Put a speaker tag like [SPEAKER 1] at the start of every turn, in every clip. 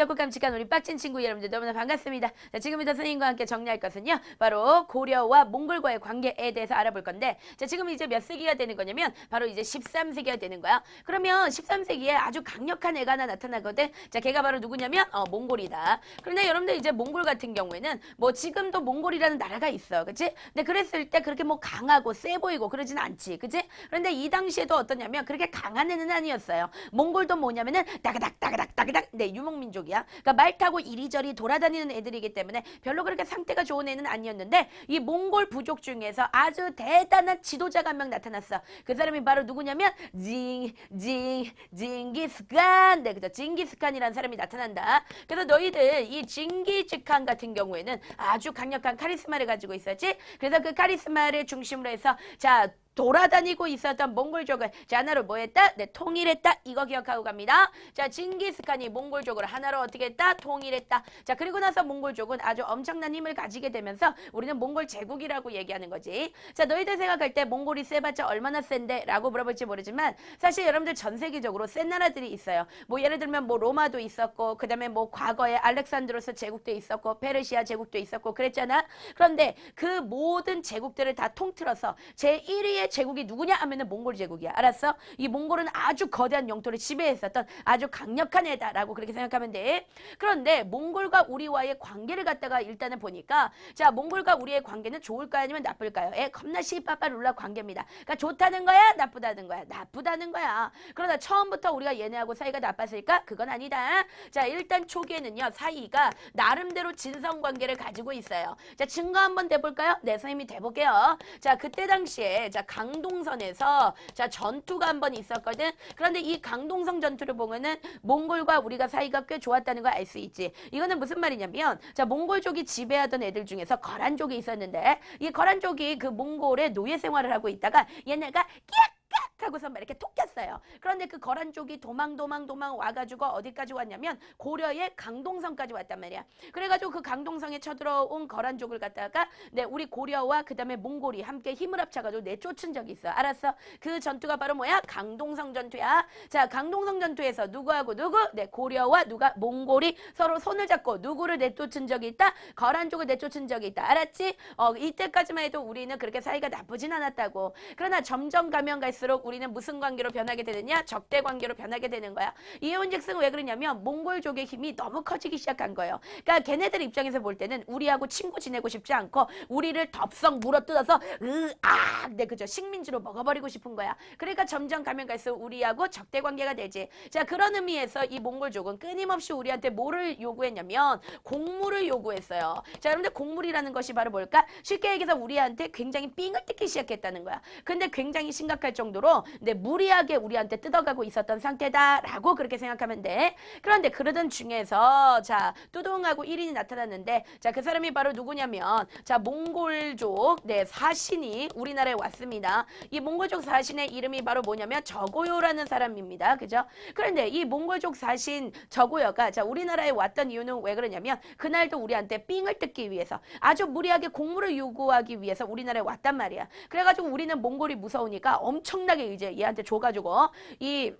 [SPEAKER 1] 깊고 깜찍한 우리 빡친 친구 여러분들 너무나 반갑습니다. 자, 지금부터 선생님과 함께 정리할 것은요. 바로 고려와 몽골과의 관계에 대해서 알아볼 건데 자, 지금 이제 몇 세기가 되는 거냐면 바로 이제 13세기가 되는 거야. 그러면 13세기에 아주 강력한 애가 하나 나타나거든. 자, 걔가 바로 누구냐면 어, 몽골이다. 그런데 여러분들 이제 몽골 같은 경우에는 뭐 지금도 몽골이라는 나라가 있어. 그치? 근데 그랬을 때 그렇게 뭐 강하고 세 보이고 그러진 않지. 그치? 그런데 이 당시에도 어떠냐면 그렇게 강한 애는 아니었어요. 몽골도 뭐냐면은 따그닥 따그닥 따그닥 네, 유목민족이 말이야. 그러니까 말 타고 이리저리 돌아다니는 애들이기 때문에 별로 그렇게 상태가 좋은 애는 아니었는데 이 몽골 부족 중에서 아주 대단한 지도자가 한 명 나타났어. 그 사람이 바로 누구냐면 징, 징, 징기스칸. 네, 그죠. 징기스칸이라는 사람이 나타난다. 그래서 너희들 이 징기즈칸 같은 경우에는 아주 강력한 카리스마를 가지고 있었지. 그래서 그 카리스마를 중심으로 해서 자 돌아다니고 있었던 몽골족을 하나로 뭐 했다? 네, 통일했다. 이거 기억하고 갑니다. 자, 징기스칸이 몽골족을 하나로 어떻게 했다? 통일했다. 자, 그리고 나서 몽골족은 아주 엄청난 힘을 가지게 되면서 우리는 몽골 제국이라고 얘기하는 거지. 자, 너희들 생각할 때 몽골이 세봤자 얼마나 센데? 라고 물어볼지 모르지만 사실 여러분들 전 세계적으로 센 나라들이 있어요. 뭐 예를 들면 뭐 로마도 있었고 그다음에 뭐 과거에 알렉산드로스 제국도 있었고 페르시아 제국도 있었고 그랬잖아. 그런데 그 모든 제국들을 다 통틀어서 제1위의 제국이 누구냐 하면은 몽골 제국이야. 알았어? 이 몽골은 아주 거대한 영토를 지배했었던 아주 강력한 애다라고 그렇게 생각하면 돼. 그런데 몽골과 우리와의 관계를 갖다가 일단은 보니까 자 몽골과 우리의 관계는 좋을까요 아니면 나쁠까요? 에 겁나 시빠빠룰라 관계입니다. 그러니까 좋다는 거야 나쁘다는 거야 나쁘다는 거야. 그러나 처음부터 우리가 얘네하고 사이가 나빴을까? 그건 아니다. 자 일단 초기에는요 사이가 나름대로 진성 관계를 가지고 있어요. 자 증거 한번 대볼까요? 내 네, 선생님이 대볼게요. 자 그때 당시에 자강 강동선에서 자 전투가 한 번 있었거든. 그런데 이 강동성 전투를 보면은 몽골과 우리가 사이가 꽤 좋았다는 걸 알 수 있지. 이거는 무슨 말이냐면 자 몽골족이 지배하던 애들 중에서 거란족이 있었는데 이 거란족이 그 몽골의 노예 생활을 하고 있다가 얘네가 끼악 깍 하고서 막 이렇게 톡 꼈어요. 그런데 그거란쪽이 도망도망도망 와가지고 어디까지 왔냐면 고려의 강동성까지 왔단 말이야. 그래가지고 그 강동성에 쳐들어온 거란쪽을 갖다가 네 우리 고려와 그 다음에 몽골이 함께 힘을 합쳐가지고 내쫓은 적이 있어. 알았어? 그 전투가 바로 뭐야? 강동성 전투야. 자 강동성 전투에서 누구하고 누구? 네 고려와 누가 몽골이 서로 손을 잡고 누구를 내쫓은 적이 있다? 거란쪽을 내쫓은 적이 있다. 알았지? 어 이때까지만 해도 우리는 그렇게 사이가 나쁘진 않았다고. 그러나 점점 가면 갈수록 갈수록 우리는 무슨 관계로 변하게 되느냐? 적대 관계로 변하게 되는 거야. 이혼즉슨 왜 그러냐면 몽골족의 힘이 너무 커지기 시작한 거예요. 그러니까 걔네들 입장에서 볼 때는 우리하고 친구 지내고 싶지 않고 우리를 덥석 물어뜯어서 으아 네 그죠 식민지로 먹어버리고 싶은 거야. 그러니까 점점 가면 갈수록 우리하고 적대 관계가 되지. 자 그런 의미에서 이 몽골족은 끊임없이 우리한테 뭐를 요구했냐면 곡물을 요구했어요. 자 여러분들 곡물이라는 것이 바로 뭘까? 쉽게 얘기해서 우리한테 굉장히 삥을 뜯기 시작했다는 거야. 근데 굉장히 심각할 정도. 정도로 근 네, 무리하게 우리한테 뜯어가고 있었던 상태다라고 그렇게 생각하면 돼. 그런데 그러던 중에서 자 뚜둥하고 1인이 나타났는데 자 그 사람이 바로 누구냐면 자 몽골족 네 사신이 우리나라에 왔습니다. 이 몽골족 사신의 이름이 바로 뭐냐면 저고요라는 사람입니다. 그죠? 그런데 이 몽골족 사신 저고요가 자 우리나라에 왔던 이유는 왜 그러냐면 그날도 우리한테 삥을 뜯기 위해서 아주 무리하게 공물을 요구하기 위해서 우리나라에 왔단 말이야. 그래가지고 우리는 몽골이 무서우니까 엄청 엄청나게 이제 얘한테 줘가지고 이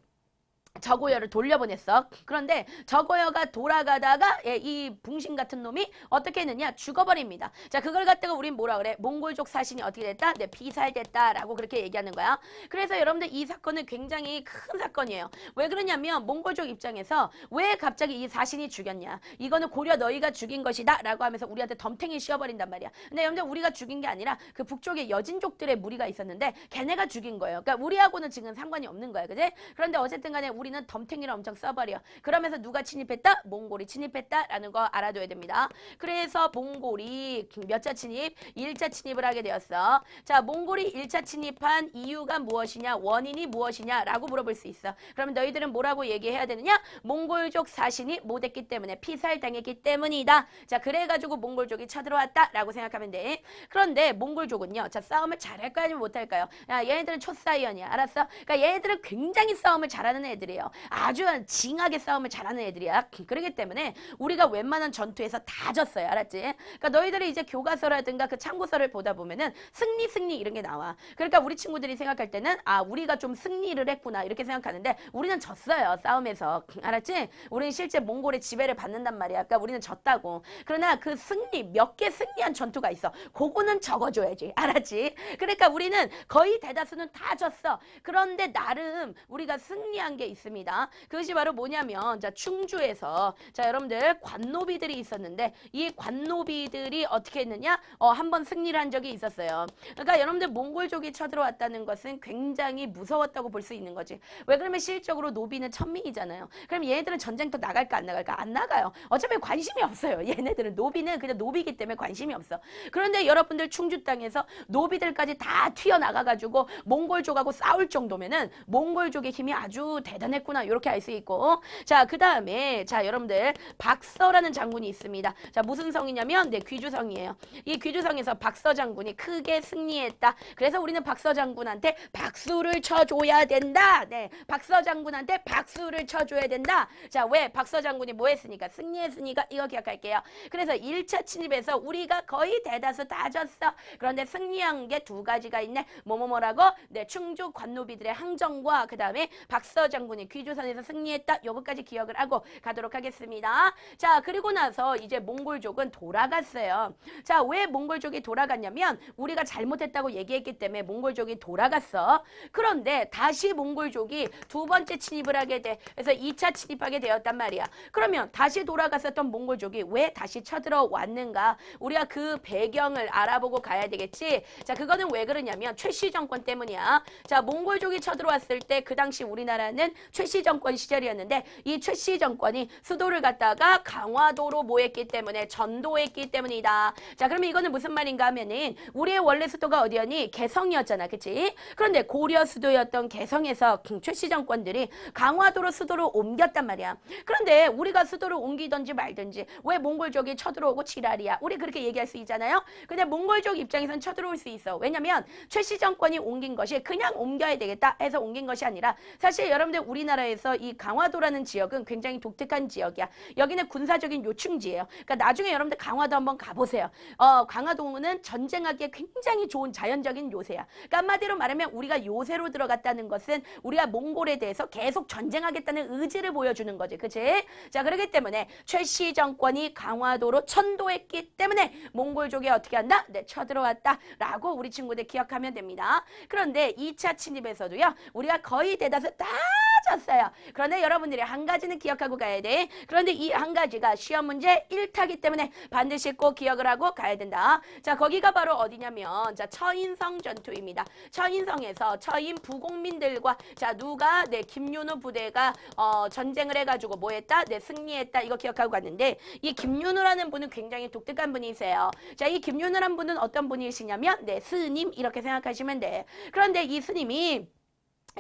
[SPEAKER 1] 저고여를 돌려보냈어. 그런데 저고여가 돌아가다가 예, 이 붕신 같은 놈이 어떻게 했느냐 죽어버립니다. 자 그걸 갖다가 우린 뭐라 그래? 몽골족 사신이 어떻게 됐다? 네, 피살됐다라고 그렇게 얘기하는 거야. 그래서 여러분들 이 사건은 굉장히 큰 사건이에요. 왜 그러냐면 몽골족 입장에서 왜 갑자기 이 사신이 죽였냐? 이거는 고려 너희가 죽인 것이다 라고 하면서 우리한테 덤탱이 씌워버린단 말이야. 근데 여러분들 우리가 죽인 게 아니라 그북쪽의 여진족들의 무리가 있었는데 걔네가 죽인 거예요. 그러니까 우리하고는 지금 상관이 없는 거야. 그지? 그런데 어쨌든 간에 우리는 덤탱이를 엄청 써버려. 그러면서 누가 침입했다? 몽골이 침입했다라는 거 알아둬야 됩니다. 그래서 몽골이 몇 차 침입? 일 차 침입을 하게 되었어. 자, 몽골이 일 차 침입한 이유가 무엇이냐? 원인이 무엇이냐라고 물어볼 수 있어. 그러면 너희들은 뭐라고 얘기해야 되느냐? 몽골족 사신이 못했기 때문에 피살당했기 때문이다. 자, 그래가지고 몽골족이 쳐들어왔다라고 생각하면 돼. 그런데 몽골족은요. 자, 싸움을 잘할까요? 아니면 못할까요? 야, 얘네들은 초사이언이야. 알았어? 그러니까 얘네들은 굉장히 싸움을 잘하는 애들이 애들이에요. 아주 징하게 싸움을 잘하는 애들이야. 그러기 때문에 우리가 웬만한 전투에서 다 졌어요. 알았지? 그러니까 너희들이 이제 교과서라든가 그 참고서를 보다 보면은 승리 승리 이런 게 나와. 그러니까 우리 친구들이 생각할 때는 아 우리가 좀 승리를 했구나 이렇게 생각하는데 우리는 졌어요. 싸움에서. 알았지? 우리는 실제 몽골의 지배를 받는단 말이야. 그러니까 우리는 졌다고. 그러나 그 승리 몇 개 승리한 전투가 있어. 그거는 적어줘야지. 알았지? 그러니까 우리는 거의 대다수는 다 졌어. 그런데 나름 우리가 승리한 게 있어. 있습니다. 그것이 바로 뭐냐면 자 충주에서 자 여러분들 관노비들이 있었는데 이 관노비들이 어떻게 했느냐 어 한번 승리를 한 적이 있었어요. 그러니까 여러분들 몽골족이 쳐들어왔다는 것은 굉장히 무서웠다고 볼 수 있는 거지. 왜 그러면 실질적으로 노비는 천민이잖아요. 그럼 얘네들은 전쟁터 나갈까 안 나갈까 안 나가요. 어차피 관심이 없어요. 얘네들은 노비는 그냥 노비기 때문에 관심이 없어. 그런데 여러분들 충주 땅에서 노비들까지 다 튀어나가가지고 몽골족하고 싸울 정도면은 몽골족의 힘이 아주 대단. 했구나 이렇게 알 수 있고 자그 다음에 자 여러분들 박서라는 장군이 있습니다. 자 무슨 성이냐면 네 귀주성이에요. 이 귀주성에서 박서 장군이 크게 승리했다. 그래서 우리는 박서 장군한테 박수를 쳐줘야 된다. 네 박서 장군한테 박수를 쳐줘야 된다. 자 왜 박서 장군이 뭐 했으니까 승리했으니까 이거 기억할게요. 그래서 1차 침입에서 우리가 거의 대다수 다 졌어. 그런데 승리한 게 두 가지가 있네. 뭐뭐뭐라고 네 충주 관노비들의 항정과 그 다음에 박서 장군이 일본이 귀조산에서 승리했다. 요거까지 기억을 하고 가도록 하겠습니다. 자 그리고 나서 이제 몽골족은 돌아갔어요. 자 왜 몽골족이 돌아갔냐면 우리가 잘못했다고 얘기했기 때문에 몽골족이 돌아갔어. 그런데 다시 몽골족이 두 번째 침입을 하게 돼. 그래서 2차 침입하게 되었단 말이야. 그러면 다시 돌아갔었던 몽골족이 왜 다시 쳐들어왔는가? 우리가 그 배경을 알아보고 가야 되겠지. 자 그거는 왜 그러냐면 최 씨 정권 때문이야. 자 몽골족이 쳐들어왔을 때 그 당시 우리나라는 최씨 정권 시절이었는데 이 최씨 정권이 수도를 갖다가 강화도로 모했기 때문에 전도했기 때문이다. 자 그러면 이거는 무슨 말인가 하면은 우리의 원래 수도가 어디였니? 개성이었잖아. 그치? 그런데 고려 수도였던 개성에서 그 최씨 정권들이 강화도로 수도를 옮겼단 말이야. 그런데 우리가 수도를 옮기든지 말든지 왜 몽골족이 쳐들어오고 지랄이야. 우리 그렇게 얘기할 수 있잖아요. 근데 몽골족 입장에선 쳐들어올 수 있어. 왜냐면 최씨 정권이 옮긴 것이 그냥 옮겨야 되겠다 해서 옮긴 것이 아니라 사실 여러분들 우리 우리나라에서 이 강화도라는 지역은 굉장히 독특한 지역이야. 여기는 군사적인 요충지예요. 그러니까 나중에 여러분들 강화도 한번 가보세요. 어, 강화도는 전쟁하기에 굉장히 좋은 자연적인 요새야. 그러니까 한마디로 말하면 우리가 요새로 들어갔다는 것은 우리가 몽골에 대해서 계속 전쟁하겠다는 의지를 보여주는 거지. 그치? 자, 그러기 때문에 최씨 정권이 강화도로 천도했기 때문에 몽골족이 어떻게 한다? 네, 쳐들어왔다. 라고 우리 친구들 기억하면 됩니다. 그런데 2차 침입에서도요. 우리가 거의 대다수 다 달라졌어요. 그런데 여러분들이 한 가지는 기억하고 가야 돼. 그런데 이 한 가지가 시험 문제 1타기 때문에 반드시 꼭 기억을 하고 가야 된다. 자, 거기가 바로 어디냐면 자, 처인성 전투입니다. 처인성에서 처인 부공민들과 자, 누가 내 네, 김윤우 부대가 어, 전쟁을 해 가지고 뭐 했다? 내 네, 승리했다. 이거 기억하고 갔는데 이 김윤우라는 분은 굉장히 독특한 분이세요. 자, 이김윤우는 분은 어떤 분이시냐면 네, 스님 이렇게 생각하시면 돼. 그런데 이 스님이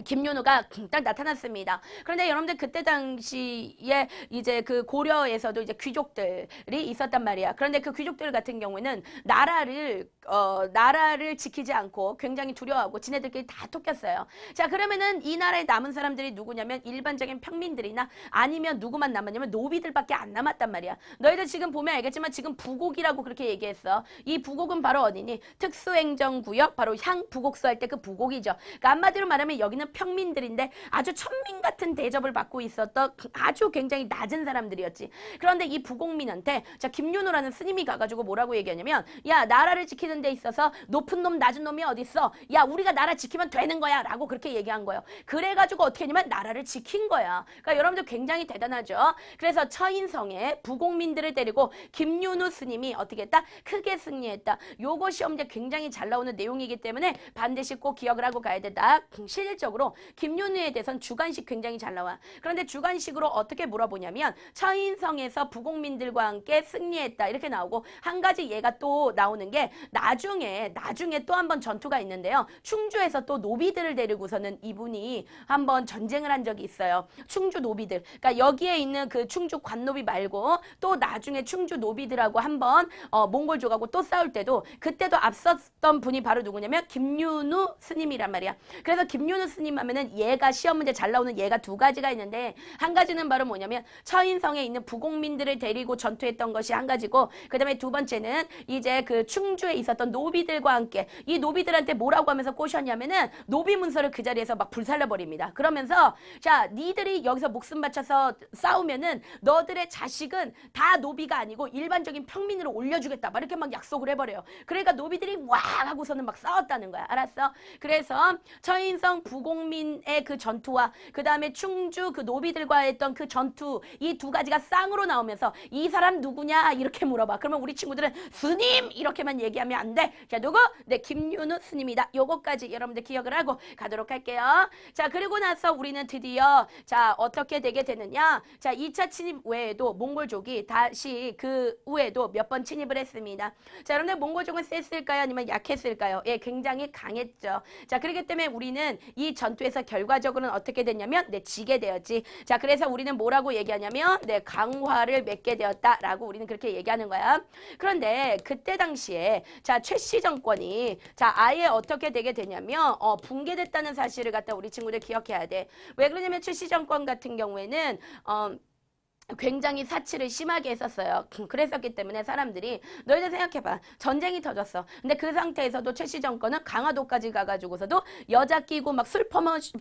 [SPEAKER 1] 김윤우가 딱 나타났습니다. 그런데 여러분들 그때 당시에 이제 그 고려에서도 이제 귀족들이 있었단 말이야. 그런데 그 귀족들 같은 경우에는 나라를 어, 나라를 지키지 않고 굉장히 두려워하고 지네들끼리 다 토꼈어요. 자 그러면은 이 나라에 남은 사람들이 누구냐면 일반적인 평민들이나 아니면 누구만 남았냐면 노비들밖에 안 남았단 말이야. 너희들 지금 보면 알겠지만 지금 부곡이라고 그렇게 얘기했어. 이 부곡은 바로 어디니? 특수행정구역 바로 향부곡수 할 때 그 부곡이죠. 그러니까 한마디로 말하면 여기는 평민들인데 아주 천민 같은 대접을 받고 있었던 아주 굉장히 낮은 사람들이었지. 그런데 이 부곡민한테 자 김윤호라는 스님이 가가지고 뭐라고 얘기하냐면 야 나라를 지키는 지는데 있어서 높은 놈 낮은 놈이 어딨어 야 우리가 나라 지키면 되는 거야 라고 그렇게 얘기한 거예요 그래가지고 어떻게 했냐면 나라를 지킨 거야 그러니까 여러분들 굉장히 대단하죠 그래서 처인성에 부공민들을 데리고 김윤우 스님이 어떻게 했다 크게 승리했다 요거 시험제 굉장히 잘 나오는 내용이기 때문에 반드시 꼭 기억을 하고 가야 된다 실질적으로 김윤우에 대해서는 주관식 굉장히 잘 나와 그런데 주관식으로 어떻게 물어보냐면 처인성에서 부공민들과 함께 승리했다 이렇게 나오고 한 가지 얘가 또 나오는 게 나중에 나중에 또 한 번 전투가 있는데요. 충주에서 또 노비들을 데리고서는 이분이 한 번 전쟁을 한 적이 있어요. 충주 노비들. 그러니까 여기에 있는 그 충주 관노비 말고 또 나중에 충주 노비들하고 한번 어, 몽골족하고 또 싸울 때도 그때도 앞섰던 분이 바로 누구냐면 김윤우 스님이란 말이야. 그래서 김윤우 스님 하면은 얘가 시험 문제 잘 나오는 얘가 두 가지가 있는데 한 가지는 바로 뭐냐면 처인성에 있는 부공민들을 데리고 전투했던 것이 한 가지고 그다음에 두 번째는 이제 그 충주에 있어 있었던 노비들과 함께 이 노비들한테 뭐라고 하면서 꼬셨냐면은 노비 문서를 그 자리에서 막 불살라 버립니다. 그러면서 자 니들이 여기서 목숨 바쳐서 싸우면은 너들의 자식은 다 노비가 아니고 일반적인 평민으로 올려주겠다. 막 이렇게 막 약속을 해버려요. 그러니까 노비들이 와 하고서는 막 싸웠다는 거야. 알았어? 그래서 처인성 부공민의 그 전투와 그 다음에 충주 그 노비들과 했던 그 전투 이 두 가지가 쌍으로 나오면서 이 사람 누구냐 이렇게 물어봐. 그러면 우리 친구들은 스님 이렇게만 얘기하면 안 돼. 자, 누구? 네, 김윤우 스님이다. 요거까지 여러분들 기억을 하고 가도록 할게요. 자, 그리고 나서 우리는 드디어 자, 어떻게 되게 되느냐? 자, 2차 침입 외에도 몽골족이 다시 그 후에도 몇 번 침입을 했습니다. 자, 여러분들 몽골족은 셌을까요? 아니면 약했을까요? 예, 굉장히 강했죠. 자, 그렇기 때문에 우리는 이 전투에서 결과적으로는 어떻게 됐냐면 네, 지게 되었지. 자, 그래서 우리는 뭐라고 얘기하냐면 네, 강화를 맺게 되었다라고 우리는 그렇게 얘기하는 거야. 그런데 그때 당시에 자, 자, 최 씨 정권이 자, 아예 어떻게 되게 되냐면 어, 붕괴됐다는 사실을 갖다 우리 친구들 기억해야 돼. 왜 그러냐면 최 씨 정권 같은 경우에는 어, 굉장히 사치를 심하게 했었어요. 그, 그랬었기 때문에 사람들이 너희들 생각해봐. 전쟁이 터졌어. 근데 그 상태에서도 최씨 정권은 강화도까지 가가지고서도 여자 끼고 막 술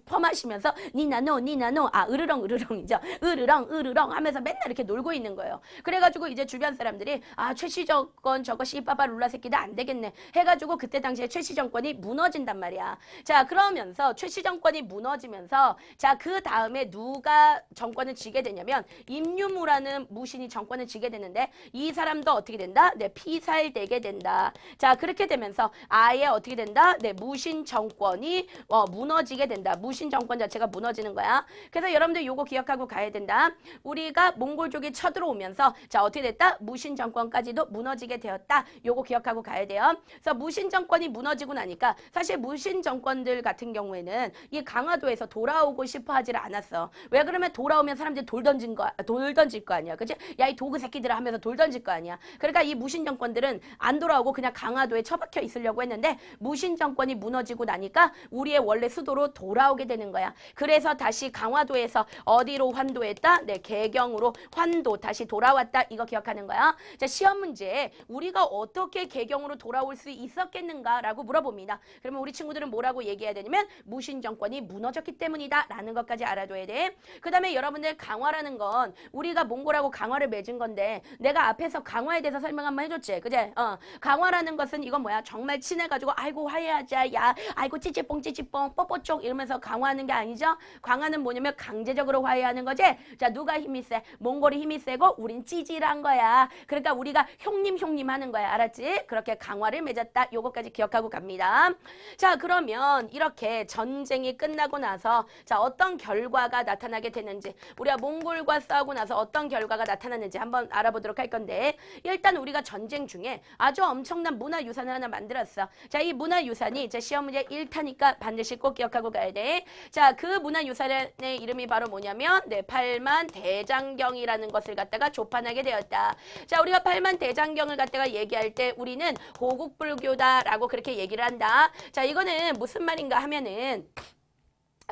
[SPEAKER 1] 퍼마시면서 니나노 니나노 아 으르렁 으르렁이죠. 으르렁 으르렁 하면서 맨날 이렇게 놀고 있는 거예요. 그래가지고 이제 주변 사람들이 아 최씨 정권 저거 씨빠바 룰라 새끼다 안 되겠네 해가지고 그때 당시에 최씨 정권이 무너진단 말이야. 자 그러면서 최씨 정권이 무너지면서 자 그 다음에 누가 정권을 쥐게 되냐면 임 한유무라는 무신이 정권을 지게 되는데 이 사람도 어떻게 된다? 네, 피살되게 된다. 자, 그렇게 되면서 아예 어떻게 된다? 네, 무신 정권이 어, 무너지게 된다. 무신 정권 자체가 무너지는 거야. 그래서 여러분들 요거 기억하고 가야 된다. 우리가 몽골족이 쳐들어오면서 자, 어떻게 됐다? 무신 정권까지도 무너지게 되었다. 요거 기억하고 가야 돼요. 그래서 무신 정권이 무너지고 나니까 사실 무신 정권들 같은 경우에는 이 강화도에서 돌아오고 싶어 하지를 않았어. 왜 그러면 돌아오면 사람들이 돌 던진 거, 야돌 돌 던질 거 아니야. 그치? 야, 이 도구 새끼들아 하면서 돌 던질 거 아니야. 그러니까 이 무신 정권들은 안 돌아오고 그냥 강화도에 처박혀 있으려고 했는데 무신 정권이 무너지고 나니까 우리의 원래 수도로 돌아오게 되는 거야. 그래서 다시 강화도에서 어디로 환도했다? 네, 개경으로 환도 다시 돌아왔다. 이거 기억하는 거야. 자, 시험 문제. 우리가 어떻게 개경으로 돌아올 수 있었겠는가라고 물어봅니다. 그러면 우리 친구들은 뭐라고 얘기해야 되냐면 무신 정권이 무너졌기 때문이다라는 것까지 알아둬야 돼. 그다음에 여러분들 강화라는 건 우리가 몽골하고 강화를 맺은 건데 내가 앞에서 강화에 대해서 설명 한번 해줬지. 그제? 어. 강화라는 것은 이건 뭐야? 정말 친해가지고 아이고 화해하자. 야 아이고 찌찌뽕 찌찌뽕 뽀뽀쪽 이러면서 강화하는 게 아니죠. 강화는 뭐냐면 강제적으로 화해하는 거지. 자 누가 힘이 세? 몽골이 힘이 세고 우린 찌질한 거야. 그러니까 우리가 형님 형님 하는 거야. 알았지? 그렇게 강화를 맺었다. 요거까지 기억하고 갑니다. 자 그러면 이렇게 전쟁이 끝나고 나서 자 어떤 결과가 나타나게 되는지 우리가 몽골과 싸우고 나서 어떤 결과가 나타났는지 한번 알아보도록 할 건데 일단 우리가 전쟁 중에 아주 엄청난 문화유산을 하나 만들었어. 자, 이 문화유산이 이제 시험 문제 1타니까 반드시 꼭 기억하고 가야 돼. 자, 그 문화유산의 이름이 바로 뭐냐면 네, 팔만 대장경이라는 것을 갖다가 조판하게 되었다. 자, 우리가 팔만 대장경을 갖다가 얘기할 때 우리는 고국불교다라고 그렇게 얘기를 한다. 자, 이거는 무슨 말인가 하면은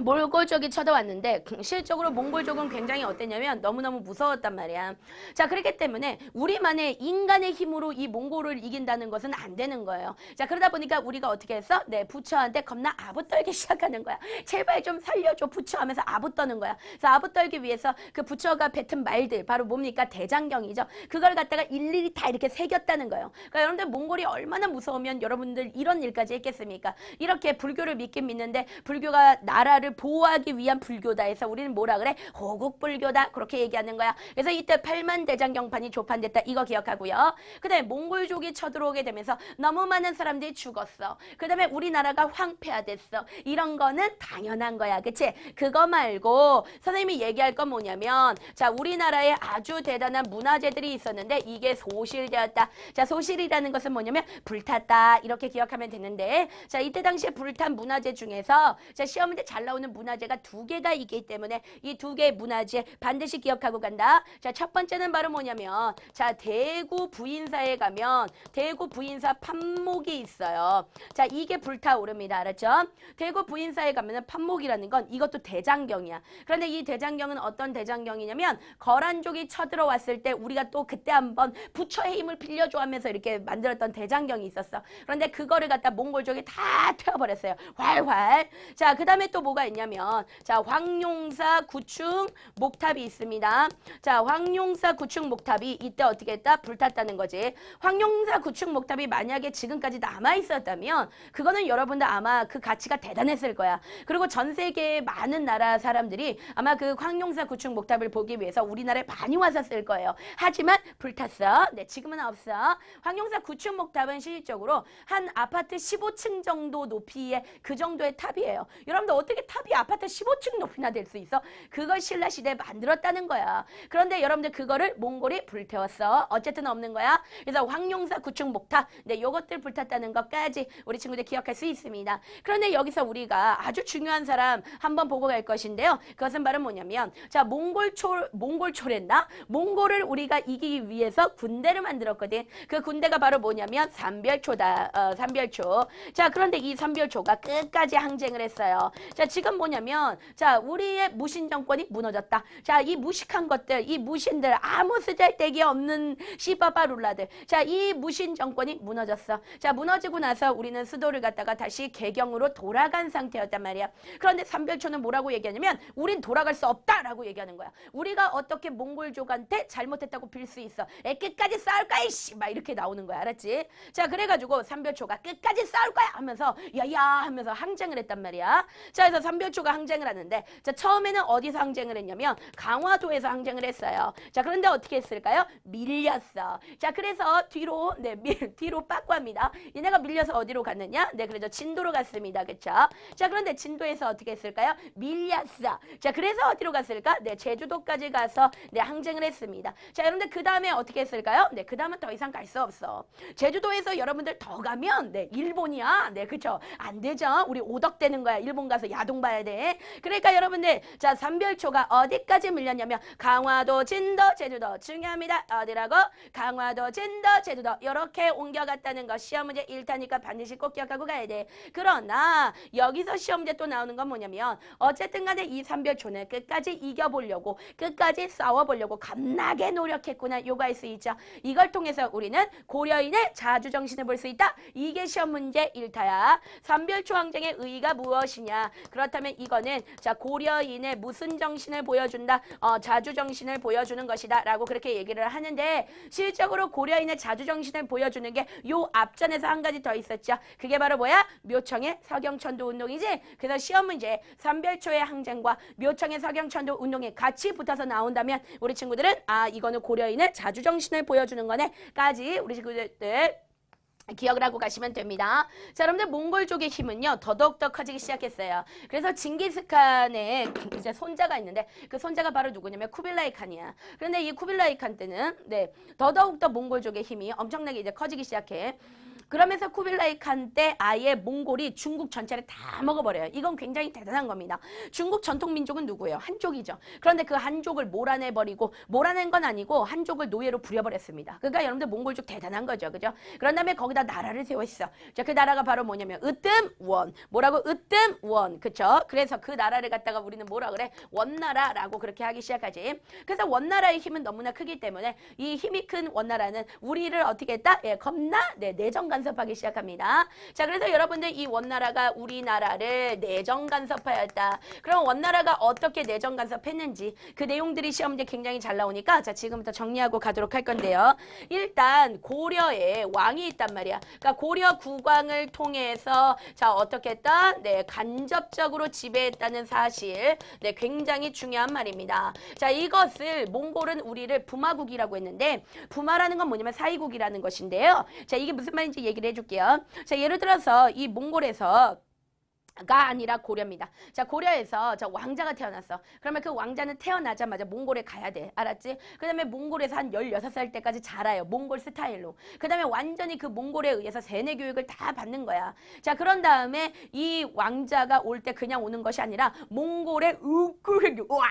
[SPEAKER 1] 몽골 족이 쳐다왔는데 그 실적으로 몽골 족은 굉장히 어땠냐면 너무너무 무서웠단 말이야. 자 그렇기 때문에 우리만의 인간의 힘으로 이 몽골을 이긴다는 것은 안 되는 거예요. 자 그러다 보니까 우리가 어떻게 했어? 네 부처한테 겁나 아부 떨기 시작하는 거야. 제발 좀 살려줘 부처 하면서 아부 떠는 거야. 그래서 아부 떨기 위해서 그 부처가 뱉은 말들 바로 뭡니까? 대장경이죠. 그걸 갖다가 일일이 다 이렇게 새겼다는 거예요. 그러니까 여러분들 몽골이 얼마나 무서우면 여러분들 이런 일까지 했겠습니까? 이렇게 불교를 믿긴 믿는데 불교가 나라를 불교를 보호하기 위한 불교다 해서 우리는 뭐라 그래? 호국불교다 그렇게 얘기하는 거야. 그래서 이때 팔만대장 경판이 조판됐다 이거 기억하고요. 그 다음에 몽골족이 쳐들어오게 되면서 너무 많은 사람들이 죽었어. 그 다음에 우리나라가 황폐화됐어. 이런 거는 당연한 거야. 그치? 그거 말고 선생님이 얘기할 건 뭐냐면 자 우리나라에 아주 대단한 문화재들이 있었는데 이게 소실되었다. 자 소실이라는 것은 뭐냐면 불탔다 이렇게 기억하면 되는데 자 이때 당시에 불탄 문화재 중에서 자 시험인데 잘 나오 나오는 문화재가 두 개가 있기 때문에 이 두 개의 문화재 반드시 기억하고 간다. 자, 첫 번째는 바로 뭐냐면 자, 대구 부인사에 가면 대구 부인사 판목이 있어요. 자, 이게 불타오릅니다. 알았죠? 대구 부인사에 가면 판목이라는 건 이것도 대장경이야. 그런데 이 대장경은 어떤 대장경이냐면 거란족이 쳐들어왔을 때 우리가 또 그때 한번 부처의 힘을 빌려줘 하면서 이렇게 만들었던 대장경이 있었어. 그런데 그거를 갖다 몽골족이 다 태워버렸어요. 활활. 자, 그 다음에 또 뭐가 있냐면 자 황룡사 구충 목탑이 있습니다. 자 황룡사 구충 목탑이 이때 어떻게 했다? 불탔다는 거지. 황룡사 구충 목탑이 만약에 지금까지 남아있었다면 그거는 여러분들 아마 그 가치가 대단했을 거야. 그리고 전 세계의 많은 나라 사람들이 아마 그 황룡사 구충 목탑을 보기 위해서 우리나라에 많이 왔었을 거예요. 하지만 불탔어. 네, 지금은 없어. 황룡사 구축 목탑은 실질적으로 한 아파트 15층 정도 높이의 그 정도의 탑이에요. 여러분들 어떻게 탑이 아파트 15층 높이나 될 수 있어. 그걸 신라 시대에 만들었다는 거야. 그런데 여러분들 그거를 몽골이 불태웠어. 어쨌든 없는 거야. 그래서 황룡사 구축 목탑. 네, 요것들 불탔다는 것까지 우리 친구들 기억할 수 있습니다. 그런데 여기서 우리가 아주 중요한 사람 한번 보고 갈 것인데요. 그것은 바로 뭐냐면 자, 몽골 초를 몽골 초랬나? 몽골을 우리가 이기기 위해서 군대를 만들었거든. 그 군대가 바로 뭐냐면 삼별초다. 어, 삼별초. 자, 그런데 이 삼별초가 끝까지 항쟁을 했어요. 자, 지금 뭐냐면 자 우리의 무신 정권이 무너졌다. 자 이 무식한 것들, 이 무신들 아무 쓰잘데기 없는 시바바룰라들. 자 이 무신 정권이 무너졌어. 자 무너지고 나서 우리는 수도를 갖다가 다시 개경으로 돌아간 상태였단 말이야. 그런데 삼별초는 뭐라고 얘기하냐면 우린 돌아갈 수 없다라고 얘기하는 거야. 우리가 어떻게 몽골족한테 잘못했다고 빌 수 있어. 애 끝까지 싸울 거야 이씨 막 이렇게 나오는 거야 알았지? 자 그래가지고 삼별초가 끝까지 싸울 거야 하면서 야야 하면서 항쟁을 했단 말이야. 자 그래서 삼별초가 항쟁을 하는데 자 처음에는 어디서 항쟁을 했냐면 강화도에서 항쟁을 했어요. 자 그런데 어떻게 했을까요? 밀렸어. 자 그래서 뒤로 네 밀, 뒤로 빠꾸합니다. 얘네가 밀려서 어디로 갔느냐? 네 그래서 진도로 갔습니다. 그렇죠? 자 그런데 진도에서 어떻게 했을까요? 밀렸어. 자 그래서 어디로 갔을까? 네 제주도까지 가서 네 항쟁을 했습니다. 자 여러분들 그 다음에 어떻게 했을까요? 네그 다음은 더 이상 갈 수 없어. 제주도에서 여러분들 더 가면 네 일본이야. 네 그렇죠? 안 되죠? 우리 오덕되는 거야. 일본 가서 야동 봐야 돼. 그러니까 여러분들 자 삼별초가 어디까지 밀렸냐면 강화도, 진도, 제주도 중요합니다. 어디라고? 강화도, 진도, 제주도 이렇게 옮겨갔다는 거 시험 문제 1타니까 반드시 꼭 기억하고 가야 돼. 그러나 여기서 시험 문제 또 나오는 건 뭐냐면 어쨌든 간에 이 삼별초는 끝까지 이겨보려고 끝까지 싸워보려고 겁나게 노력했구나 요가할 수 있죠. 이걸 통해서 우리는 고려인의 자주정신을 볼 수 있다. 이게 시험 문제 1타야. 삼별초 항쟁의 의의가 무엇이냐. 그렇 그렇다면 이거는 자 고려인의 무슨 정신을 보여준다? 어, 자주정신을 보여주는 것이다. 라고 그렇게 얘기를 하는데 실적으로 고려인의 자주정신을 보여주는 게 요 앞전에서 한 가지 더 있었죠. 그게 바로 뭐야? 묘청의 서경천도 운동이지. 그래서 시험 문제 삼별초의 항쟁과 묘청의 서경천도 운동이 같이 붙어서 나온다면 우리 친구들은 아 이거는 고려인의 자주정신을 보여주는 거네 까지 우리 친구들 기억을 하고 가시면 됩니다. 자, 여러분들 몽골 쪽의 힘은요. 더더욱더 커지기 시작했어요. 그래서 징기스칸의 이제 손자가 있는데 그 손자가 바로 누구냐면 쿠빌라이 칸이야. 그런데 이 쿠빌라이 칸 때는 네, 더더욱더 몽골 쪽의 힘이 엄청나게 이제 커지기 시작해. 그러면서 쿠빌라이 칸 때 아예 몽골이 중국 전체를 다 먹어버려요. 이건 굉장히 대단한 겁니다. 중국 전통 민족은 누구예요? 한족이죠. 그런데 그 한족을 몰아내버리고 몰아낸 건 아니고 한족을 노예로 부려버렸습니다. 그러니까 여러분들 몽골족 대단한 거죠. 그죠? 그런 다음에 거기다 나라를 세웠어. 자, 그 나라가 바로 뭐냐면 으뜸원. 뭐라고? 으뜸원. 그쵸? 그래서 그 나라를 갖다가 우리는 뭐라 그래? 원나라라고 그렇게 하기 시작하지. 그래서 원나라의 힘은 너무나 크기 때문에 이 힘이 큰 원나라는 우리를 어떻게 했다? 예, 겁나 네, 내정과 간섭하기 시작합니다. 자, 그래서 여러분들 이 원나라가 우리나라를 내정 간섭하였다. 그럼 원나라가 어떻게 내정 간섭했는지 그 내용들이 시험 문제 굉장히 잘 나오니까 자, 지금부터 정리하고 가도록 할 건데요. 일단 고려에 왕이 있단 말이야. 그러니까 고려 국왕을 통해서 자, 어떻게 했다? 네, 간접적으로 지배했다는 사실. 네, 굉장히 중요한 말입니다. 자, 이것을 몽골은 우리를 부마국이라고 했는데 부마라는 건 뭐냐면 사이국이라는 것인데요. 자, 이게 무슨 말인지 얘기를 해줄게요. 자, 예를 들어서 이 몽골에서 가 아니라 고려입니다. 자, 고려에서 저 왕자가 태어났어. 그러면 그 왕자는 태어나자마자 몽골에 가야 돼. 알았지? 그 다음에 몽골에서 한 열여섯 살 때까지 자라요. 몽골 스타일로. 그 다음에 완전히 그 몽골에 의해서 세뇌 교육을 다 받는 거야. 자, 그런 다음에 이 왕자가 올 때 그냥 오는 것이 아니라 몽골에 우꾸르기, 우와!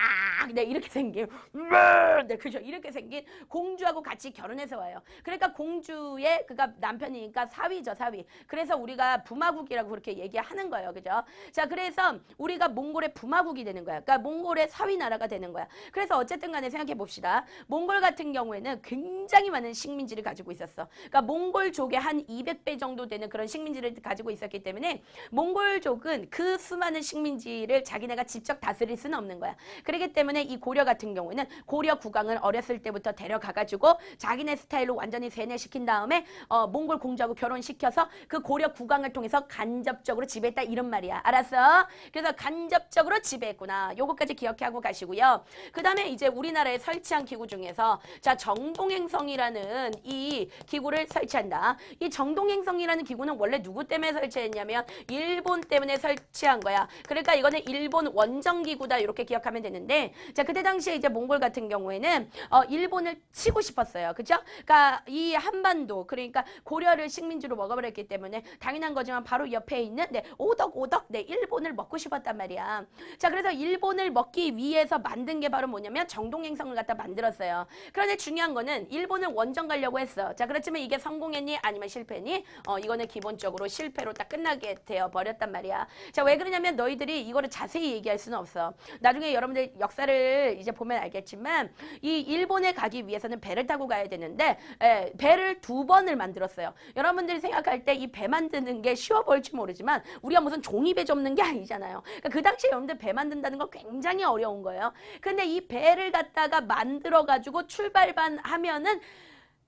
[SPEAKER 1] 네, 이렇게 생긴, 네, 네, 그죠? 이렇게 생긴 공주하고 같이 결혼해서 와요. 그러니까 공주의 그가 남편이니까 사위죠, 사위. 그래서 우리가 부마국이라고 그렇게 얘기하는 거예요. 그죠? 거예요. 자, 그래서 우리가 몽골의 부마국이 되는 거야. 그러니까 몽골의 사위 나라가 되는 거야. 그래서 어쨌든 간에 생각해 봅시다. 몽골 같은 경우에는 굉장히 많은 식민지를 가지고 있었어. 그러니까 몽골족의 한 200배 정도 되는 그런 식민지를 가지고 있었기 때문에 몽골족은 그 수많은 식민지를 자기네가 직접 다스릴 수는 없는 거야. 그렇기 때문에 이 고려 같은 경우에는 고려 국왕을 어렸을 때부터 데려가가지고 자기네 스타일로 완전히 세뇌시킨 다음에 어, 몽골 공주하고 결혼시켜서 그 고려 국왕을 통해서 간접적으로 지배했다 이런 말이 말이야. 알았어? 그래서 간접적으로 지배했구나. 요거까지 기억하고 가시고요. 그 다음에 이제 우리나라에 설치한 기구 중에서 자 정동행성이라는 이 기구를 설치한다. 이 정동행성이라는 기구는 원래 누구 때문에 설치했냐면 일본 때문에 설치한 거야. 그러니까 이거는 일본 원정기구다 이렇게 기억하면 되는데 자 그때 당시에 이제 몽골 같은 경우에는 어, 일본을 치고 싶었어요. 그죠? 그러니까 이 한반도 그러니까 고려를 식민지로 먹어버렸기 때문에 당연한 거지만 바로 옆에 있는 네, 오덕오덕 미덕 내 일본을 먹고 싶었단 말이야. 자 그래서 일본을 먹기 위해서 만든 게 바로 뭐냐면 정동행성을 갖다 만들었어요. 그런데 중요한 거는 일본을 원정 가려고 했어. 자 그렇지만 이게 성공했니 아니면 실패니? 어 이거는 기본적으로 실패로 딱 끝나게 되어 버렸단 말이야. 자왜 그러냐면 너희들이 이거를 자세히 얘기할 수는 없어. 나중에 여러분들 역사를 이제 보면 알겠지만 이 일본에 가기 위해서는 배를 타고 가야 되는데 에, 예, 배를 두 번을 만들었어요. 여러분들이 생각할 때 이 배 만드는 게 쉬워 보일지 모르지만 우리가 무슨 종이 종이배 접는 게 아니잖아요. 그러니까 그 당시에 여러분들 배 만든다는 건 굉장히 어려운 거예요. 근데 이 배를 갖다가 만들어 가지고 출발반 하면은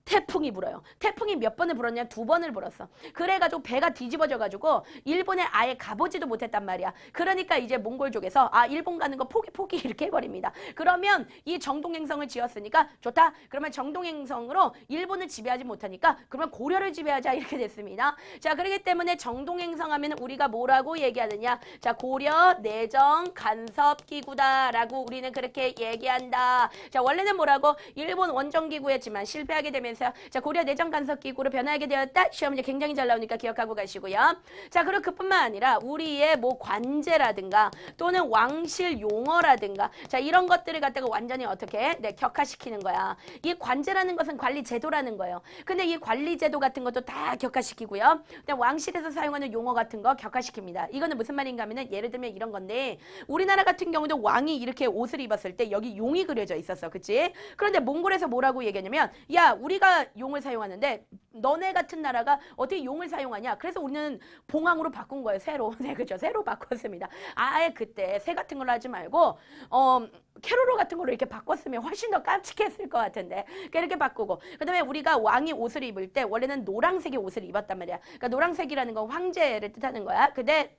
[SPEAKER 1] 태풍이 불어요. 태풍이 몇 번을 불었냐? 두 번을 불었어. 그래가지고 배가 뒤집어져가지고 일본에 아예 가보지도 못했단 말이야. 그러니까 이제 몽골족에서 아 일본 가는 거 포기 포기 이렇게 해버립니다. 그러면 이 정동행성을 지었으니까 좋다. 그러면 정동행성으로 일본을 지배하지 못하니까 그러면 고려를 지배하자 이렇게 됐습니다. 자 그러기 때문에 정동행성 하면 우리가 뭐라고 얘기하느냐? 자 고려 내정 간섭 기구다라고 우리는 그렇게 얘기한다. 자 원래는 뭐라고 일본 원정 기구였지만 실패하게 되면서 그래서 자 고려 내정 간섭 기구로 변하게 화 되었다. 시험 문제 굉장히 잘 나오니까 기억하고 가시고요. 자 그리고 그뿐만 아니라 우리의 뭐 관제라든가 또는 왕실 용어라든가 자 이런 것들을 갖다가 완전히 어떻게 네 격화시키는 거야. 이 관제라는 것은 관리 제도라는 거예요. 근데 이 관리 제도 같은 것도 다 격화시키고요. 그다음 왕실에서 사용하는 용어 같은 거 격화시킵니다. 이거는 무슨 말인가 하면은 예를 들면 이런 건데 우리나라 같은 경우도 왕이 이렇게 옷을 입었을 때 여기 용이 그려져 있었어. 그치? 그런데 몽골에서 뭐라고 얘기하냐면 야 우리가 나라 용을 사용하는데 너네 같은 나라가 어떻게 용을 사용하냐? 그래서 우리는 봉황으로 바꾼 거예요. 새로. 네, 그죠. 새로 바꿨습니다. 아예 그때 새 같은 걸 하지 말고 어 캐롤로 같은 걸로 이렇게 바꿨으면 훨씬 더 깜찍했을 것 같은데 그렇게 그러니까 바꾸고 그다음에 우리가 왕이 옷을 입을 때 원래는 노랑색의 옷을 입었단 말이야. 그러니까 노랑색이라는건 황제를 뜻하는 거야. 근데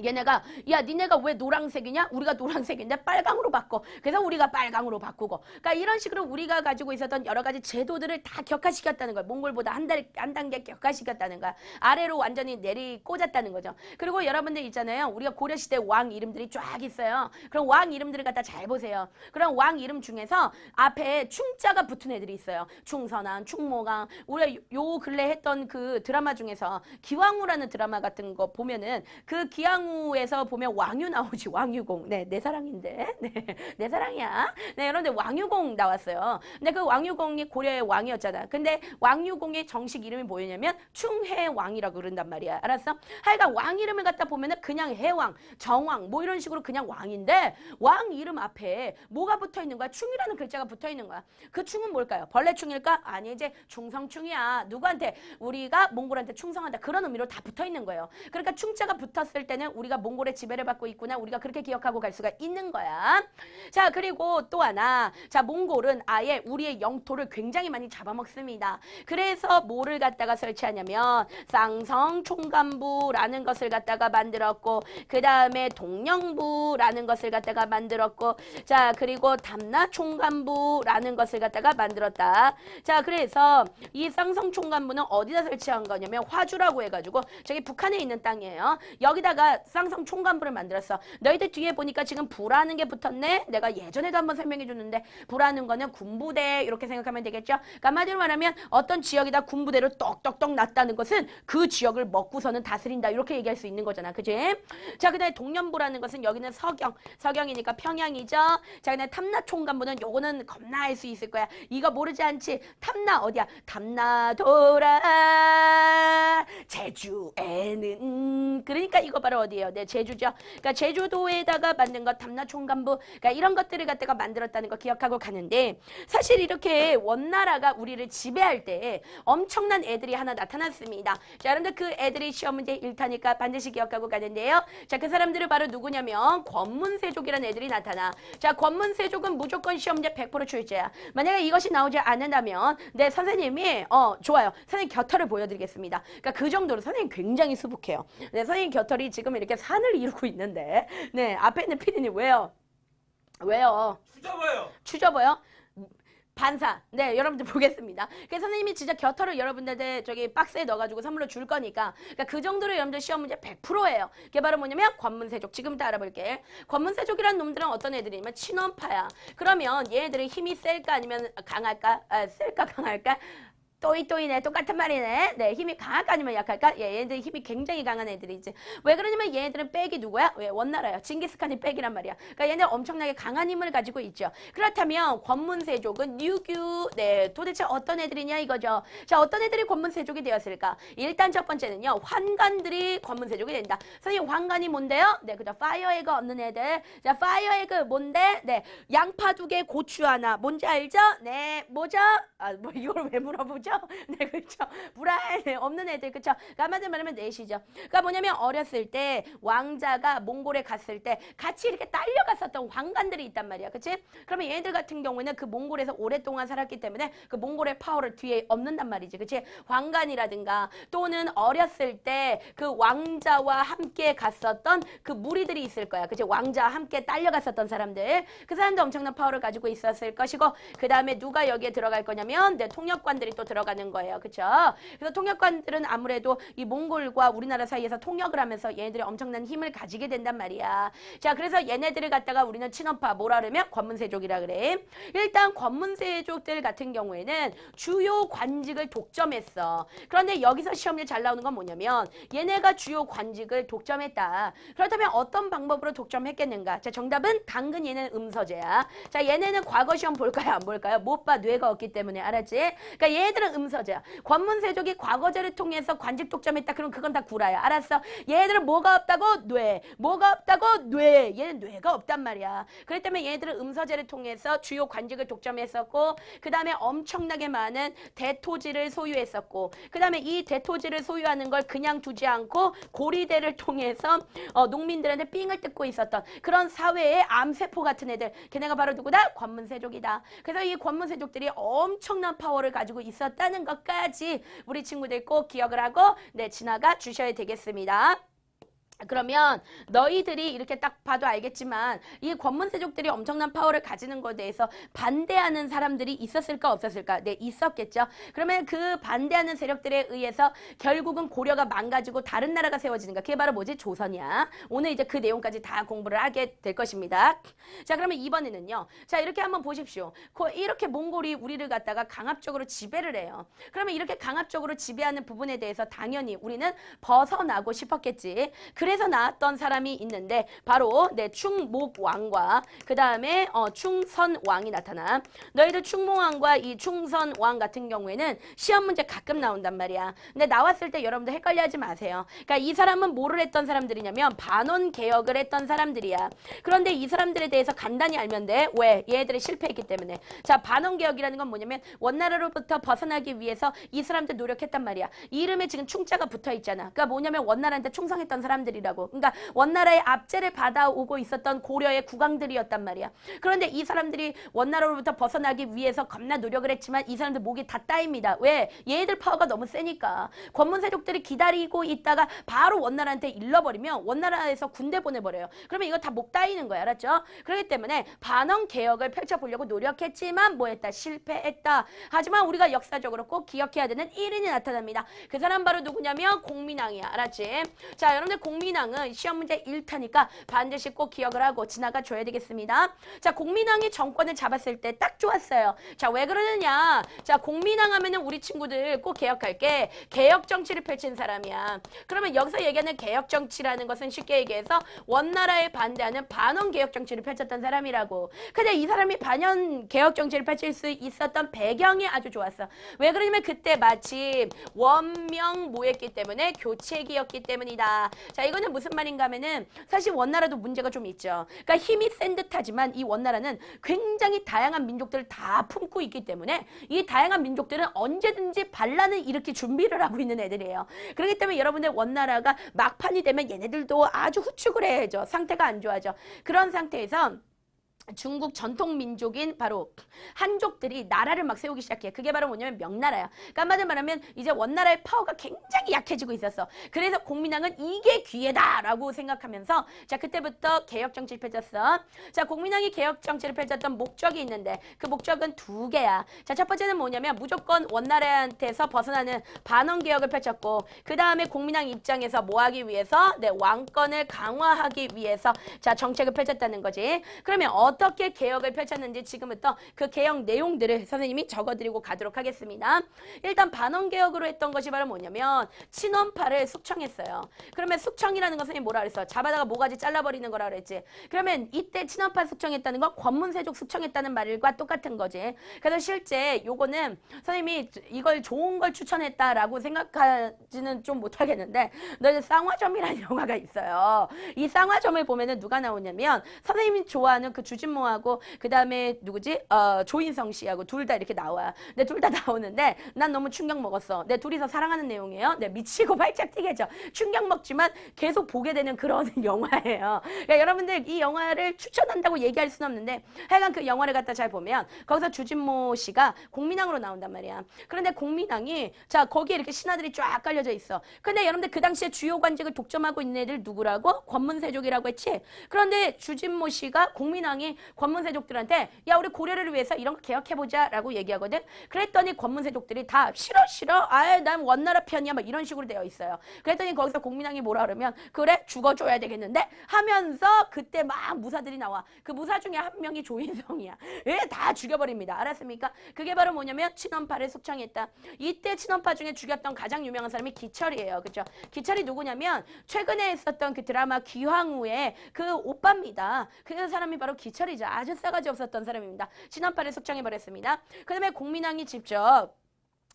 [SPEAKER 1] 얘네가 야 니네가 왜 노란색이냐? 우리가 노란색인데 빨강으로 바꿔. 그래서 우리가 빨강으로 바꾸고. 그러니까 이런 식으로 우리가 가지고 있었던 여러 가지 제도들을 다 격화시켰다는 거예요. 몽골보다 한, 달, 한 단계 격화시켰다는 거야. 아래로 완전히 내리 꽂았다는 거죠. 그리고 여러분들 있잖아요. 우리가 고려시대 왕 이름들이 쫙 있어요. 그럼 왕 이름들을 갖다 잘 보세요. 그럼 왕 이름 중에서 앞에 충자가 붙은 애들이 있어요. 충선왕, 충모강. 우리가 요 근래 했던 그 드라마 중에서 기왕후라는 드라마 같은 거 보면은 그 기왕 왕후에서 보면 왕유 나오지 왕유공 네내 사랑인데 네, 내 사랑이야 네 그런데 왕유공 나왔어요 근데 그 왕유공이 고려의 왕이었잖아 근데 왕유공의 정식 이름이 뭐였냐면 충해왕이라고 그런단 말이야 알았어 하여간 왕 이름을 갖다 보면은 그냥 해왕 정왕 뭐 이런 식으로 그냥 왕인데 왕 이름 앞에 뭐가 붙어 있는 거야 충이라는 글자가 붙어 있는 거야 그 충은 뭘까요 벌레충일까 아니 이제 충성충이야 누구한테 우리가 몽골한테 충성한다 그런 의미로 다 붙어 있는 거예요 그러니까 충자가 붙었을 때는 우리가 몽골의 지배를 받고 있구나 우리가 그렇게 기억하고 갈 수가 있는 거야. 자 그리고 또 하나 자 몽골은 아예 우리의 영토를 굉장히 많이 잡아먹습니다. 그래서 뭐를 갖다가 설치하냐면 쌍성 총감부라는 것을 갖다가 만들었고 그 다음에 동령부라는 것을 갖다가 만들었고 자 그리고 담나 총감부라는 것을 갖다가 만들었다. 자 그래서 이 쌍성 총감부는 어디다 설치한 거냐면 화주라고 해가지고 저기 북한에 있는 땅이에요. 여기다가 쌍성 총간부를 만들었어. 너희들 뒤에 보니까 지금 부라는 게 붙었네. 내가 예전에도 한번 설명해 줬는데 부라는 거는 군부대 이렇게 생각하면 되겠죠. 그러니까 한마디로 말하면 어떤 지역이다 군부대로 떡떡떡 났다는 것은 그 지역을 먹고서는 다스린다. 이렇게 얘기할 수 있는 거잖아. 그지? 자, 그 다음에 동년부라는 것은 여기는 서경. 서경이니까 평양이죠. 자, 그 다음에 탐나총간부는 요거는 겁나 알수 있을 거야. 이거 모르지 않지? 탐나 어디야? 탐나도라 제주에는 그러니까 이거 바로 어디 어디예요? 네, 제주죠. 그러니까 제주도에다가 만든 것 담나 총감부 그러니까 이런 것들을 갖다가 만들었다는 거 기억하고 가는데 사실 이렇게 원나라가 우리를 지배할 때 엄청난 애들이 하나 나타났습니다. 자, 여러분들 그 애들이 시험 문제 1타니까 반드시 기억하고 가는데요. 자, 그사람들을 바로 누구냐면 권문세족이라는 애들이 나타나. 자, 권문세족은 무조건 시험 문제 100% 출제야. 만약에 이것이 나오지 않는다면 네, 선생님이 어, 좋아요. 선생님 곁털을 보여드리겠습니다. 그러니까 그 정도로 선생님 굉장히 수북해요. 네, 선생님 곁털이 지금 이렇게 산을 이루고 있는데 네 앞에 있는 피디님 왜요? 왜요? 추접어요. 추접어요? 반사. 네, 여러분들 보겠습니다. 그래서 선생님이 진짜 겨털을 여러분들 저기 박스에 넣어가지고 선물로 줄 거니까. 그러니까 그 정도로 여러분들 시험 문제 100%예요. 그게 바로 뭐냐면 권문세족 지금부터 알아볼게. 권문세족이란 놈들은 어떤 애들이냐면 친원파야. 그러면 얘네들은 힘이 셀까 아니면 강할까? 아, 셀까 강할까? 또이또이네 똑같은 말이네 네 힘이 강할까 아니면 약할까 예 얘네들 힘이 굉장히 강한 애들이 지왜 그러냐면 얘네들은 백이 누구야 왜 예, 원나라야 징기스칸이 백이란 말이야 그러니까 얘네 들 엄청나게 강한 힘을 가지고 있죠 그렇다면 권문세족은 유규 네 도대체 어떤 애들이냐 이거죠 자 어떤 애들이 권문세족이 되었을까 일단 첫 번째는요 환관들이 권문세족이 된다 선생님 환관이 뭔데요 네 그죠 파이어에그 없는 애들 자 파이어에그 뭔데 네 양파 두개 고추 하나 뭔지 알죠 네 뭐죠 아 뭐 이걸 왜 물어보죠 그쵸? 네, 그쵸? 불안 없는 애들, 그쵸? 그러니까 한마디 말하면 넷이죠. 그니까 뭐냐면 어렸을 때 왕자가 몽골에 갔을 때 같이 이렇게 딸려갔었던 왕관들이 있단 말이야. 그치? 그러면 얘들 같은 경우에는 그 몽골에서 오랫동안 살았기 때문에 그 몽골의 파워를 뒤에 없는단 말이지. 그치? 왕관이라든가 또는 어렸을 때 그 왕자와 함께 갔었던 그 무리들이 있을 거야. 그치? 왕자와 함께 딸려갔었던 사람들. 그 사람도 엄청난 파워를 가지고 있었을 것이고 그 다음에 누가 여기에 들어갈 거냐면 내 통역관들이 또 들어갈 들어가는 거예요. 그렇죠? 그래서 통역관들은 아무래도 이 몽골과 우리나라 사이에서 통역을 하면서 얘네들이 엄청난 힘을 가지게 된단 말이야. 자, 그래서 얘네들을 갖다가 우리는 친원파 뭐라 그러면 권문세족이라 그래. 일단 권문세족들 같은 경우에는 주요 관직을 독점했어. 그런데 여기서 시험에 잘 나오는 건 뭐냐면 얘네가 주요 관직을 독점했다. 그렇다면 어떤 방법으로 독점했겠는가? 자, 정답은 당근 얘는 음서제야. 자, 얘네는 과거 시험 볼까요? 안 볼까요? 못 봐. 뇌가 없기 때문에 알았지? 그러니까 얘들 얘들은 음서제야. 권문세족이 과거제를 통해서 관직 독점했다. 그럼 그건 다 구라야. 알았어. 얘들은 뭐가 없다고? 뇌. 뭐가 없다고? 뇌. 얘는 뇌가 없단 말이야. 그렇기 때문에 얘들은 음서제를 통해서 주요 관직을 독점했었고 그 다음에 엄청나게 많은 대토지를 소유했었고 그 다음에 이 대토지를 소유하는 걸 그냥 두지 않고 고리대를 통해서 어, 농민들한테 삥을 뜯고 있었던 그런 사회의 암세포 같은 애들 걔네가 바로 누구다? 권문세족이다 그래서 이권문세족들이 엄청난 파워를 가지고 있었 있었다는 것까지 우리 친구들 꼭 기억을 하고 네 지나가 주셔야 되겠습니다. 그러면 너희들이 이렇게 딱 봐도 알겠지만 이 권문세족들이 엄청난 파워를 가지는 것에 대해서 반대하는 사람들이 있었을까 없었을까? 네, 있었겠죠. 그러면 그 반대하는 세력들에 의해서 결국은 고려가 망가지고 다른 나라가 세워지는 거. 그게 바로 뭐지? 조선이야. 오늘 이제 그 내용까지 다 공부를 하게 될 것입니다. 자, 그러면 이번에는요. 자, 이렇게 한번 보십시오. 이렇게 몽골이 우리를 갖다가 강압적으로 지배를 해요. 그러면 이렇게 강압적으로 지배하는 부분에 대해서 당연히 우리는 벗어나고 싶었겠지. 그래 안에서 나왔던 사람이 있는데 바로 내 네, 충목왕과 그 다음에 어, 충선왕이 나타나 너희들 충목왕과 이 충선왕 같은 경우에는 시험 문제 가끔 나온단 말이야 근데 나왔을 때 여러분들 헷갈려하지 마세요 그러니까 이 사람은 뭐를 했던 사람들이냐면 반원 개혁을 했던 사람들이야 그런데 이 사람들에 대해서 간단히 알면 돼 왜? 얘들이 실패했기 때문에 자 반원 개혁이라는 건 뭐냐면 원나라로부터 벗어나기 위해서 이 사람들 노력했단 말이야 이름에 지금 충자가 붙어 있잖아 그러니까 뭐냐면 원나라한테 충성했던 사람들이 사람들이라고. 그러니까 원나라의 압제를 받아오고 있었던 고려의 국왕들이었단 말이야. 그런데 이 사람들이 원나라로부터 벗어나기 위해서 겁나 노력을 했지만 이 사람들 목이 다 따입니다. 왜? 얘들 파워가 너무 세니까. 권문 세족들이 기다리고 있다가 바로 원나라한테 일러버리면 원나라에서 군대 보내버려요. 그러면 이거 다 목 따이는 거야. 알았죠? 그렇기 때문에 반원 개혁을 펼쳐보려고 노력했지만 뭐했다? 실패했다. 하지만 우리가 역사적으로 꼭 기억해야 되는 1인이 나타납니다. 그 사람 바로 누구냐면 공민왕이야. 알았지? 자 여러분들 공민 공민왕은 시험 문제 1타니까 반드시 꼭 기억을 하고 지나가 줘야 되겠습니다. 자, 공민왕이 정권을 잡았을 때 딱 좋았어요. 자, 왜 그러느냐? 자, 공민왕 하면은 우리 친구들 꼭개혁할게 개혁 정치를 펼친 사람이야. 그러면 여기서 얘기하는 개혁 정치라는 것은 쉽게 얘기해서 원나라에 반대하는 반원 개혁 정치를 펼쳤던 사람이라고. 근데 이 사람이 반연 개혁 정치를 펼칠 수 있었던 배경이 아주 좋았어. 왜 그러냐면 그때 마침 원명 모였기 때문에 교체기였기 때문이다. 자, 이건 이거는 무슨 말인가 하면은 사실 원나라도 문제가 좀 있죠. 그러니까 힘이 센 듯하지만 이 원나라는 굉장히 다양한 민족들을 다 품고 있기 때문에 이 다양한 민족들은 언제든지 반란을 일으킬 준비를 하고 있는 애들이에요. 그렇기 때문에 여러분들 원나라가 막판이 되면 얘네들도 아주 후축을 해야죠. 상태가 안 좋아져. 그런 상태에서 중국 전통 민족인 바로 한족들이 나라를 막 세우기 시작해. 그게 바로 뭐냐면 명나라야. 그까한마디 그러니까 말하면 이제 원나라의 파워가 굉장히 약해지고 있었어. 그래서 공민왕은 이게 귀에다라고 생각하면서 자 그때부터 개혁 정치를 펼쳤어. 자 공민왕이 개혁 정치를 펼쳤던 목적이 있는데 그 목적은 두 개야. 자 첫 번째는 뭐냐면 무조건 원나라한테서 벗어나는 반원 개혁을 펼쳤고 그 다음에 공민왕 입장에서 뭐하기 위해서 네, 왕권을 강화하기 위해서 자 정책을 펼쳤다는 거지. 그러면 어 어떻게 개혁을 펼쳤는지 지금부터 그 개혁 내용들을 선생님이 적어드리고 가도록 하겠습니다. 일단 반원개혁으로 했던 것이 바로 뭐냐면 친원파를 숙청했어요. 그러면 숙청이라는 것은 뭐라 그랬어? 잡아다가 모가지 잘라버리는 거라 그랬지. 그러면 이때 친원파 숙청했다는 건 권문세족 숙청했다는 말과 똑같은 거지. 그래서 실제 요거는 선생님이 이걸 좋은 걸 추천했다라고 생각하지는 좀 못하겠는데 너는 쌍화점이라는 영화가 있어요. 이 쌍화점을 보면 누가 나오냐면 선생님이 좋아하는 그 주제 조진모하고 그다음에 누구지? 어, 조인성 씨하고 둘 다 이렇게 나와. 근데 둘다 나오는데 난 너무 충격 먹었어. 내 둘이서 사랑하는 내용이에요. 내 네, 미치고 발짝 뛰겠죠. 충격 먹지만 계속 보게 되는 그런 영화예요. 그러니까 여러분들 이 영화를 추천한다고 얘기할 수는 없는데 하여간 그 영화를 갖다 잘 보면 거기서 주진모 씨가 공민왕으로 나온단 말이야. 그런데 공민왕이 자 거기에 이렇게 신하들이 쫙 깔려져 있어. 근데 여러분들 그 당시에 주요 관직을 독점하고 있는 애들 누구라고? 권문세족이라고 했지? 그런데 주진모 씨가 공민왕이 권문세족들한테 야 우리 고려를 위해서 이런 거 개혁해보자 라고 얘기하거든 그랬더니 권문세족들이 다 싫어 싫어 아이 난 원나라 편이야 막 이런 식으로 되어 있어요 그랬더니 거기서 공민왕이 뭐라 그러면 그래 죽어줘야 되겠는데 하면서 그때 막 무사들이 나와 그 무사 중에 한 명이 조인성이야 예다 죽여버립니다 알았습니까 그게 바로 뭐냐면 친원파를 속창했다 이때 친원파 중에 죽였던 가장 유명한 사람이 기철이에요 그죠 기철이 누구냐면 최근에 있었던 그 드라마 귀황후의 그 오빠입니다 그 사람이 바로 기철 마찰이자 아주 싸가지 없었던 사람입니다. 신한파를 숙청해버렸습니다. 그 다음에 공민왕이 직접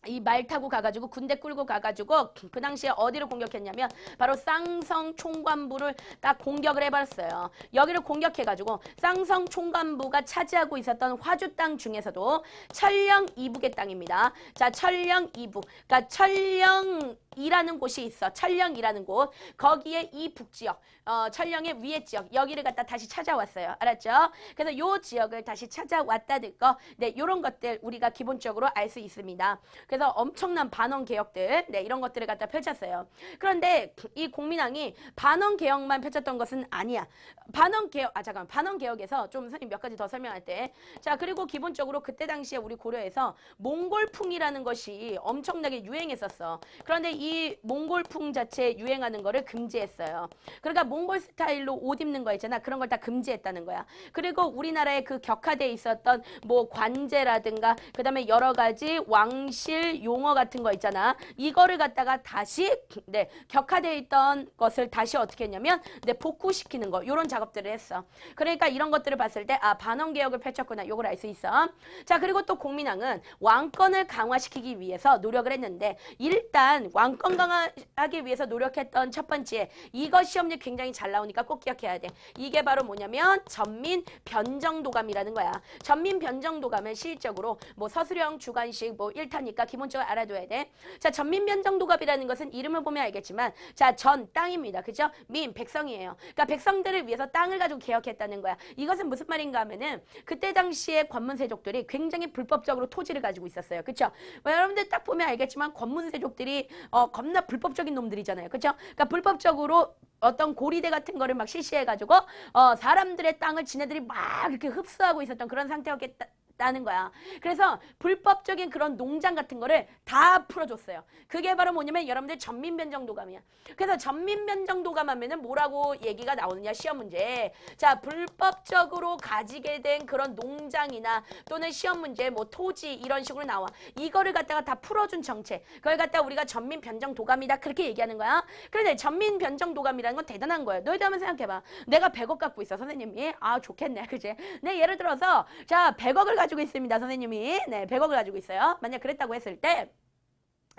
[SPEAKER 1] 이말 타고 가가지고 군대 끌고 가가지고 그 당시에 어디를 공격했냐면 바로 쌍성 총관부를 딱 공격을 해봤어요 여기를 공격해가지고 쌍성 총관부가 차지하고 있었던 화주 땅 중에서도 철령 이북의 땅입니다. 자 철령 이북 그러니까 철령 이라는 곳이 있어. 철령이라는 곳. 거기에 이 북지역, 어, 철령의 위에 지역, 여기를 갖다 다시 찾아왔어요. 알았죠? 그래서 요 지역을 다시 찾아왔다는 거, 네, 요런 것들 우리가 기본적으로 알 수 있습니다. 그래서 엄청난 반원 개혁들 네, 이런 것들을 갖다 펼쳤어요. 그런데 이 공민왕이 반원 개혁만 펼쳤던 것은 아니야. 반원 개혁 아 잠깐 반원 개혁에서 좀 선생님 몇 가지 더 설명할 때자 그리고 기본적으로 그때 당시에 우리 고려에서 몽골풍이라는 것이 엄청나게 유행했었어. 그런데 이 몽골풍 자체 유행하는 거를 금지했어요. 그러니까 몽골 스타일로 옷 입는 거 있잖아. 그런 걸 다 금지했다는 거야. 그리고 우리나라에 그 격화돼 있었던 뭐 관제라든가 그다음에 여러 가지 왕실 사 용어 같은 거 있잖아. 이거를 갖다가 다시 네, 격화되어 있던 것을 다시 어떻게 했냐면 네, 복구시키는 거. 이런 작업들을 했어. 그러니까 이런 것들을 봤을 때 아, 반원 개혁을 펼쳤구나. 요걸 알 수 있어. 자, 그리고 또 공민왕은 왕권을 강화시키기 위해서 노력을 했는데 일단 왕권 강화하기 위해서 노력했던 첫 번째 이것 시험률 굉장히 잘 나오니까 꼭 기억해야 돼. 이게 바로 뭐냐면 전민 변정도감이라는 거야. 전민 변정도감은 실적으로 뭐 서술형 주관식 뭐 1타니까 기본적으로 알아둬야 돼. 자, 전민면정도갑이라는 것은 이름을 보면 알겠지만 자, 전 땅입니다. 그죠? 민 백성이에요. 그러니까 백성들을 위해서 땅을 가지고 개혁했다는 거야. 이것은 무슨 말인가 하면은 그때 당시에 권문세족들이 굉장히 불법적으로 토지를 가지고 있었어요. 그렇죠? 뭐, 여러분들 딱 보면 알겠지만 권문세족들이 어, 겁나 불법적인 놈들이잖아요. 그렇죠? 그러니까 불법적으로 어떤 고리대 같은 거를 막 실시해가지고 어, 사람들의 땅을 지네들이 막 이렇게 흡수하고 있었던 그런 상태였겠다. 있다는 거야. 그래서 불법적인 그런 농장 같은 거를 다 풀어줬어요. 그게 바로 뭐냐면 여러분들 전민변정도감이야. 그래서 전민변정도감 하면은 뭐라고 얘기가 나오느냐 시험 문제. 자 불법적으로 가지게 된 그런 농장이나 또는 시험 문제 뭐 토지 이런 식으로 나와. 이거를 갖다가 다 풀어준 정책. 그걸 갖다 우리가 전민변정도감이다 그렇게 얘기하는 거야. 그런데 전민변정도감이라는 건 대단한 거예요. 너희들 한번 생각해봐. 내가 100억 갖고 있어 선생님이. 아 좋겠네 그지? 네 예를 들어서 자 100억을 가 가지고 있습니다. 선생님이. 네, 100억을 가지고 있어요. 만약 그랬다고 했을 때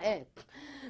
[SPEAKER 1] 예. 네.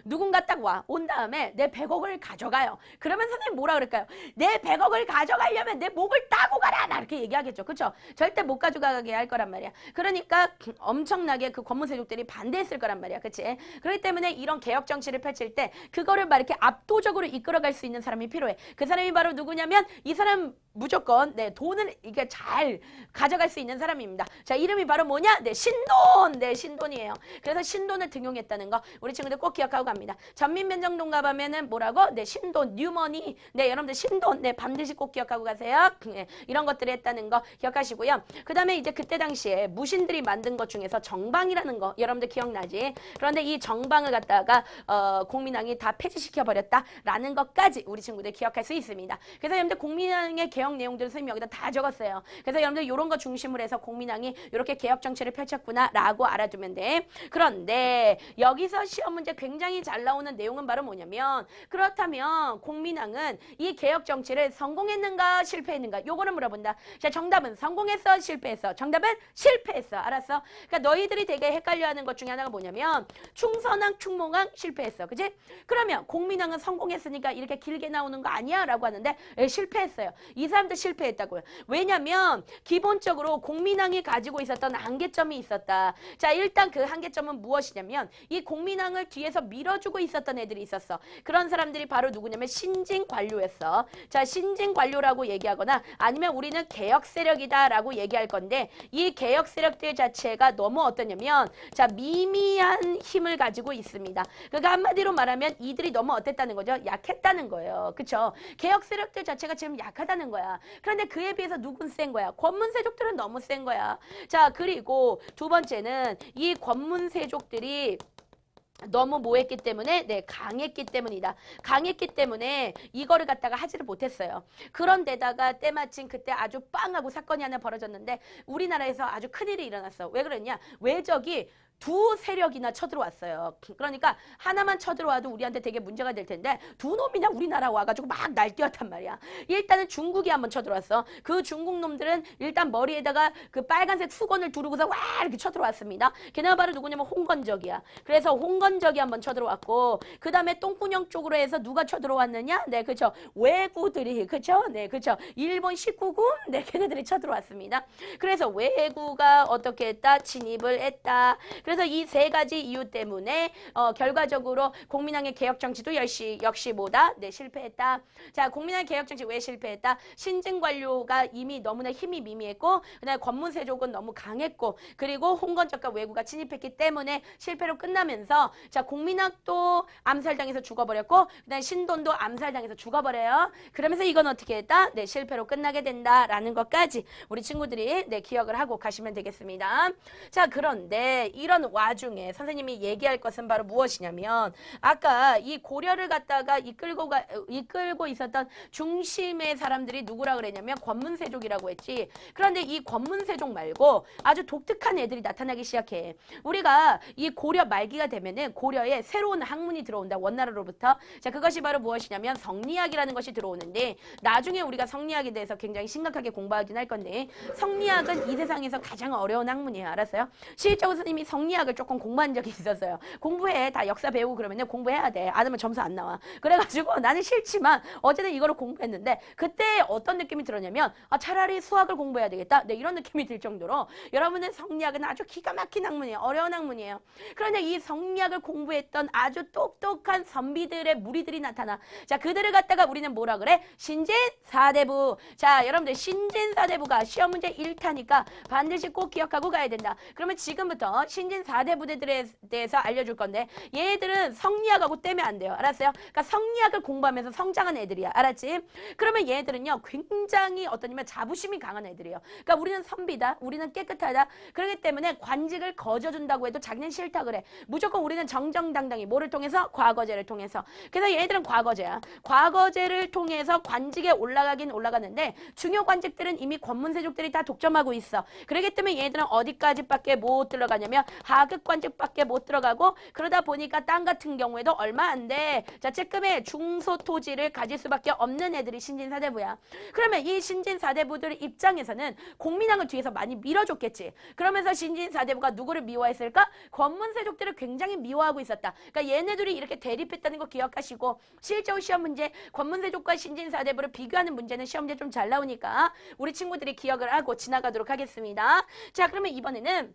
[SPEAKER 1] 누군가 딱 와 온 다음에 내 100억을 가져가요. 그러면 선생님 뭐라 그럴까요? 내 100억을 가져가려면 내 목을 따고 가라. 나 이렇게 얘기하겠죠. 그렇죠? 절대 못 가져가게 할 거란 말이야. 그러니까 엄청나게 그 권문세족들이 반대했을 거란 말이야. 그렇지? 그렇기 때문에 이런 개혁 정치를 펼칠 때 그거를 막 이렇게 압도적으로 이끌어갈 수 있는 사람이 필요해. 그 사람이 바로 누구냐면 이 사람 무조건 네, 돈을 이게 잘 가져갈 수 있는 사람입니다. 자, 이름이 바로 뭐냐? 네, 신돈. 네, 신돈이에요. 그래서 신돈을 등용했다는 거 우리 친구들 꼭 기억하고 들어갑니다. 전민면정동가하면은 뭐라고? 네, 신돈, 뉴머니. 네, 여러분들 신돈. 네, 반드시 꼭 기억하고 가세요. 네, 이런 것들을 했다는 거 기억하시고요. 그 다음에 이제 그때 당시에 무신들이 만든 것 중에서 정방이라는 거 여러분들 기억나지? 그런데 이 정방을 갖다가 어, 공민왕이 다 폐지시켜버렸다라는 것까지 우리 친구들 기억할 수 있습니다. 그래서 여러분들 공민왕의 개혁 내용들을 선생님 여기다 다 적었어요. 그래서 여러분들 이런 거 중심으로 해서 공민왕이 이렇게 개혁 정책을 펼쳤구나라고 알아두면 돼. 그런데 여기서 시험 문제 굉장히 잘 나오는 내용은 바로 뭐냐면 그렇다면 공민왕은 이 개혁 정치를 성공했는가 실패했는가 요거를 물어본다. 자 정답은 성공했어 실패했어. 정답은 실패했어. 알았어? 그러니까 너희들이 되게 헷갈려하는 것 중에 하나가 뭐냐면 충선왕 충몽왕 실패했어. 그지? 그러면 공민왕은 성공했으니까 이렇게 길게 나오는 거 아니야? 라고 하는데 에, 예, 실패했어요. 이 사람들 실패했다고요. 왜냐면 기본적으로 공민왕이 가지고 있었던 한계점이 있었다. 자 일단 그 한계점은 무엇이냐면 이 공민왕을 뒤에서 미 밀어주고 있었던 애들이 있었어. 그런 사람들이 바로 누구냐면 신진 관료였어. 자, 신진 관료라고 얘기하거나 아니면 우리는 개혁 세력이다라고 얘기할 건데 이 개혁 세력들 자체가 너무 어떠냐면 자, 미미한 힘을 가지고 있습니다. 그러니까 한마디로 말하면 이들이 너무 어땠다는 거죠? 약했다는 거예요. 그렇죠? 개혁 세력들 자체가 지금 약하다는 거야. 그런데 그에 비해서 누군 센 거야? 권문세족들은 너무 센 거야. 자, 그리고 두 번째는 이 권문세족들이 너무 뭐했기 때문에 네 강했기 때문이다. 강했기 때문에 이거를 갖다가 하지를 못했어요. 그런데다가 때마침 그때 아주 빵하고 사건이 하나 벌어졌는데 우리나라에서 아주 큰일이 일어났어. 왜 그랬냐? 왜적이 두 세력이나 쳐들어왔어요. 그러니까 하나만 쳐들어와도 우리한테 되게 문제가 될 텐데 두 놈이나 우리나라 와가지고 막 날뛰었단 말이야. 일단은 중국이 한번 쳐들어왔어. 그 중국 놈들은 일단 머리에다가 그 빨간색 수건을 두르고서 와 이렇게 쳐들어왔습니다. 걔네가 바로 누구냐면 홍건적이야. 그래서 홍건적이 한번 쳐들어왔고 그 다음에 똥꾸녕 쪽으로 해서 누가 쳐들어왔느냐? 네그렇죠 외구들이 그죠네그렇죠 일본 19군 네 걔네들이 쳐들어왔습니다. 그래서 외구가 어떻게 했다? 진입을 했다. 그래서 이 세 가지 이유 때문에 어, 결과적으로 공민당의 개혁 정치도 역시 역시 뭐다? 네, 실패했다. 자, 공민당 개혁 정치 왜 실패했다? 신증 관료가 이미 너무나 힘이 미미했고 그다음에 권문세족은 너무 강했고 그리고 홍건적과 왜구가 침입했기 때문에 실패로 끝나면서 자, 공민학도 암살당해서 죽어버렸고 그다음에 신돈도 암살당해서 죽어버려요. 그러면서 이건 어떻게 했다? 네, 실패로 끝나게 된다라는 것까지 우리 친구들이 네, 기억을 하고 가시면 되겠습니다. 자, 그런데 이런 그런 와중에 선생님이 얘기할 것은 바로 무엇이냐면 아까 이 고려를 갖다가 이끌고 가, 이끌고 있었던 중심의 사람들이 누구라 그랬냐면 권문세족이라고 했지. 그런데 이 권문세족 말고 아주 독특한 애들이 나타나기 시작해. 우리가 이 고려 말기가 되면은 고려에 새로운 학문이 들어온다. 원나라로부터. 자, 그것이 바로 무엇이냐면 성리학이라는 것이 들어오는데 나중에 우리가 성리학에 대해서 굉장히 심각하게 공부하긴 할 건데 성리학은 이 세상에서 가장 어려운 학문이에요. 알았어요? 실제 선생님이 성리 심리학을 조금 공부한 적이 있었어요. 공부해. 다 역사 배우고 그러면 공부해야 돼. 안 하면 점수 안 나와. 그래가지고 나는 싫지만 어쨌든 이거를 공부했는데 그때 어떤 느낌이 들었냐면 아, 차라리 수학을 공부해야 되겠다. 네, 이런 느낌이 들 정도로 여러분의 성리학은 아주 기가 막힌 학문이에요. 어려운 학문이에요. 그런데 이 성리학을 공부했던 아주 똑똑한 선비들의 무리들이 나타나. 자, 그들을 갖다가 우리는 뭐라 그래? 신진 사대부. 자, 여러분들 신진 사대부가 시험 문제 1타니까 반드시 꼭 기억하고 가야 된다. 그러면 지금부터 신진 빠진 4대 부대들에 대해서 알려줄 건데 얘들은 성리학하고 떼면 안 돼요. 알았어요? 그러니까 성리학을 공부하면서 성장한 애들이야. 알았지? 그러면 얘들은요. 굉장히 어떠냐면 자부심이 강한 애들이에요. 그러니까 우리는 선비다. 우리는 깨끗하다. 그렇기 때문에 관직을 거저준다고 해도 자기는 싫다 그래. 무조건 우리는 정정당당히 뭐를 통해서? 과거제를 통해서. 그래서 얘들은 과거제야. 과거제를 통해서 관직에 올라가긴 올라갔는데 중요 관직들은 이미 권문세족들이 다 독점하고 있어. 그렇기 때문에 얘들은 어디까지밖에 못 들어가냐면 가급관측밖에못 들어가고 그러다 보니까 땅 같은 경우에도 얼마 안 돼. 자, 찔끔의 중소 토지를 가질 수밖에 없는 애들이 신진사대부야. 그러면 이 신진사대부들 입장에서는 공민왕을 뒤에서 많이 밀어줬겠지. 그러면서 신진사대부가 누구를 미워했을까? 권문세족들을 굉장히 미워하고 있었다. 그러니까 얘네들이 이렇게 대립했다는 거 기억하시고 실제로 시험 문제 권문세족과 신진사대부를 비교하는 문제는 시험제 좀잘 나오니까 우리 친구들이 기억을 하고 지나가도록 하겠습니다. 자, 그러면 이번에는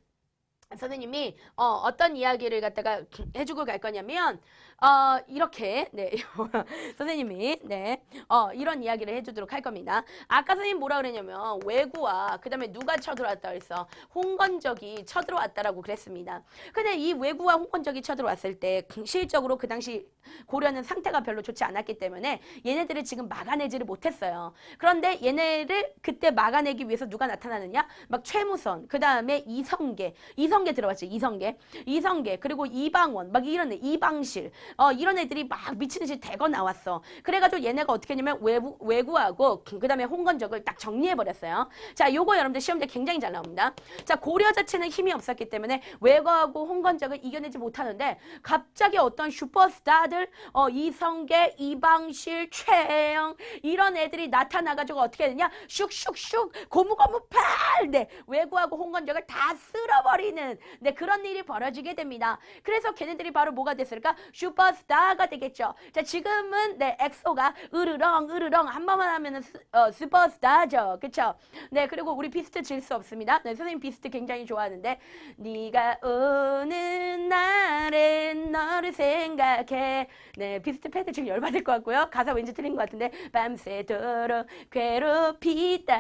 [SPEAKER 1] 선생님이 어, 어떤 이야기를 갖다가 해주고 갈 거냐면 어, 이렇게 네 선생님이 네 어, 이런 이야기를 해주도록 할 겁니다. 아까 선생님 뭐라 그랬냐면 외구와 그 다음에 누가 쳐들어왔다 그래서 홍건적이 쳐들어왔다라고 그랬습니다. 근데 이 외구와 홍건적이 쳐들어왔을 때 그 실적으로 그 당시 고려는 상태가 별로 좋지 않았기 때문에 얘네들을 지금 막아내지를 못했어요. 그런데 얘네를 그때 막아내기 위해서 누가 나타나느냐? 막 최무선, 그 다음에 이성계, 이성계 들어왔지 이성계, 이성계 그리고 이방원 막 이런 애, 이방실 어, 이런 애들이 막 미친듯이 대거 나왔어. 그래가지고 얘네가 어떻게 했냐면 외부, 외구하고 그, 그 다음에 홍건적을 딱 정리해버렸어요. 자 요거 여러분들 시험제 굉장히 잘 나옵니다. 자 고려 자체는 힘이 없었기 때문에 외과하고 홍건적을 이겨내지 못하는데 갑자기 어떤 슈퍼스타들 어, 이성계, 이방실, 최영 이런 애들이 나타나가지고 어떻게 되냐 슉슉슉 고무고무팔 네, 외구하고 홍건적을 다 쓸어버리는 네, 그런 일이 벌어지게 됩니다. 그래서 걔네들이 바로 뭐가 됐을까 슈 슈퍼스타가 되겠죠. 자, 지금은 네, 엑소가 으르렁 으르렁 한 번만 하면은 어, 슈퍼스타죠. 그렇 네, 그리고 우리 비스트 질 수 없습니다. 네, 선생님 비스트 굉장히 좋아하는데 네가 오는 날엔 너를 생각해. 네, 비스트 패드 지금 열받을 것 같고요. 가사 왠지 틀린 것 같은데 밤새도록 괴롭히다.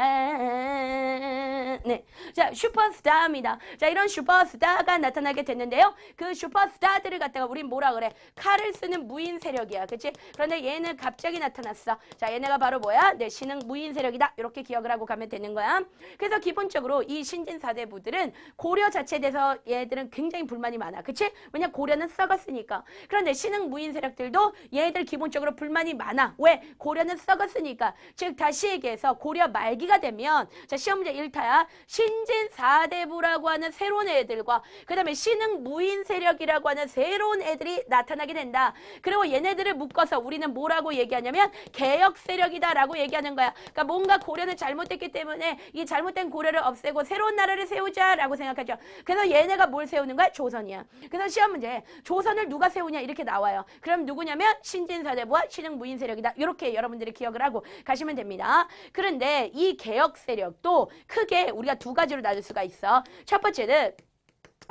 [SPEAKER 1] 네. 자, 슈퍼스타입니다. 자, 이런 슈퍼스타가 나타나게 됐는데요. 그 슈퍼스타들을 갖다가 우린 뭐라 그래? 칼을 쓰는 무인 세력이야. 그치? 그런데 얘는 갑자기 나타났어. 자, 얘네가 바로 뭐야? 내 신흥 무인 세력이다. 이렇게 기억을 하고 가면 되는 거야. 그래서 기본적으로 이 신진 사대부들은 고려 자체에 대해서 얘들은 굉장히 불만이 많아. 그치? 왜냐 고려는 썩었으니까. 그런데 신흥 무인 세력들도 얘들 기본적으로 불만이 많아. 왜? 고려는 썩었으니까. 즉 다시 얘기해서 고려 말기가 되면 자 시험 문제 1타야. 신진 사대부라고 하는 새로운 애들과 그 다음에 신흥 무인 세력이라고 하는 새로운 애들이 나타나게 된다. 그리고 얘네들을 묶어서 우리는 뭐라고 얘기하냐면 개혁 세력이다라고 얘기하는 거야. 그러니까 뭔가 고려는 잘못됐기 때문에 이 잘못된 고려를 없애고 새로운 나라를 세우자라고 생각하죠. 그래서 얘네가 뭘 세우는 거야? 조선이야. 그래서 시험 문제 조선을 누가 세우냐 이렇게 나와요. 그럼 누구냐면 신진사대부와 신흥무인 세력이다. 이렇게 여러분들이 기억을 하고 가시면 됩니다. 그런데 이 개혁 세력도 크게 우리가 두 가지로 나눌 수가 있어. 첫 번째는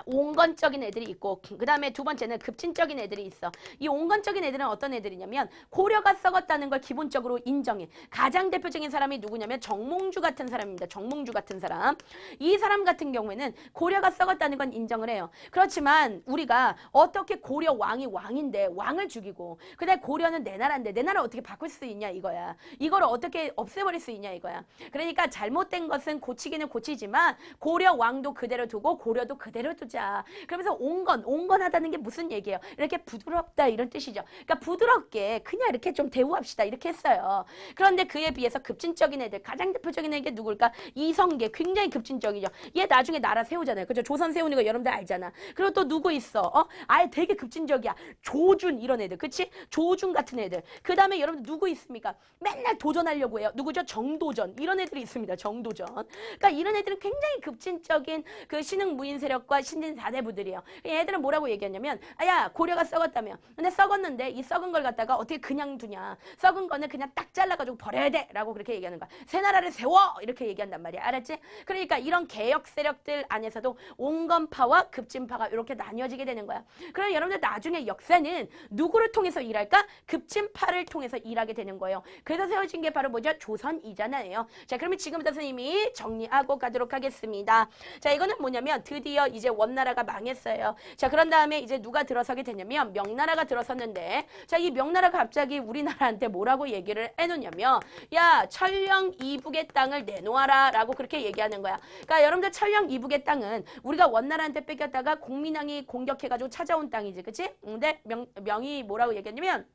[SPEAKER 1] 온건적인 애들이 있고 그 다음에 두 번째는 급진적인 애들이 있어. 이 온건적인 애들은 어떤 애들이냐면 고려가 썩었다는 걸 기본적으로 인정해. 가장 대표적인 사람이 누구냐면 정몽주 같은 사람입니다. 정몽주 같은 사람. 이 사람 같은 경우에는 고려가 썩었다는 건 인정을 해요. 그렇지만 우리가 어떻게 고려 왕이 왕인데 왕을 죽이고 그다음 고려는 내 나라인데 내 나라 어떻게 바꿀 수 있냐 이거야. 이걸 어떻게 없애버릴 수 있냐 이거야. 그러니까 잘못된 것은 고치기는 고치지만 고려 왕도 그대로 두고 고려도 그대로 두고 베푸자. 그러면서 온건, 온건하다는 게 무슨 얘기예요? 이렇게 부드럽다 이런 뜻이죠. 그러니까 부드럽게 그냥 이렇게 좀 대우합시다 이렇게 했어요. 그런데 그에 비해서 급진적인 애들 가장 대표적인 애가 누굴까? 이성계 굉장히 급진적이죠. 얘 나중에 나라 세우잖아요. 그죠? 조선 세우는 거 여러분들 알잖아. 그리고 또 누구 있어? 어? 아예 되게 급진적이야. 조준 이런 애들. 그치? 조준 같은 애들. 그 다음에 여러분 들 누구 있습니까? 맨날 도전하려고 해요. 누구죠? 정도전. 이런 애들이 있습니다. 정도전. 그러니까 이런 애들은 굉장히 급진적인 그 신흥 무인 세력과 신진 4대부들이에요. 그러니까 얘들은 뭐라고 얘기했냐면 아야 고려가 썩었다며. 근데 썩었는데 이 썩은 걸 갖다가 어떻게 그냥 두냐. 썩은 거는 그냥 딱 잘라가지고 버려야 돼. 라고 그렇게 얘기하는 거야. 새 나라를 세워! 이렇게 얘기한단 말이야. 알았지? 그러니까 이런 개혁 세력들 안에서도 온건파와 급진파가 이렇게 나뉘어지게 되는 거야. 그럼 여러분들 나중에 역사는 누구를 통해서 일할까? 급진파를 통해서 일하게 되는 거예요. 그래서 세워진 게 바로 뭐죠? 조선이잖아요. 자 그러면 지금부터 선생님이 정리하고 가도록 하겠습니다. 자 이거는 뭐냐면 드디어 이제 원 원나라가 망했어요. 자 그런 다음에 이제 누가 들어서게 되냐면 명나라가 들어섰는데 자 이 명나라가 갑자기 우리나라한테 뭐라고 얘기를 해놓냐면 야 철령 이북의 땅을 내놓아라 라고 그렇게 얘기하는 거야. 그러니까 여러분들 철령 이북의 땅은 우리가 원나라한테 뺏겼다가 공민왕이 공격해가지고 찾아온 땅이지 그치? 근데 명, 명이 뭐라고 얘기했냐면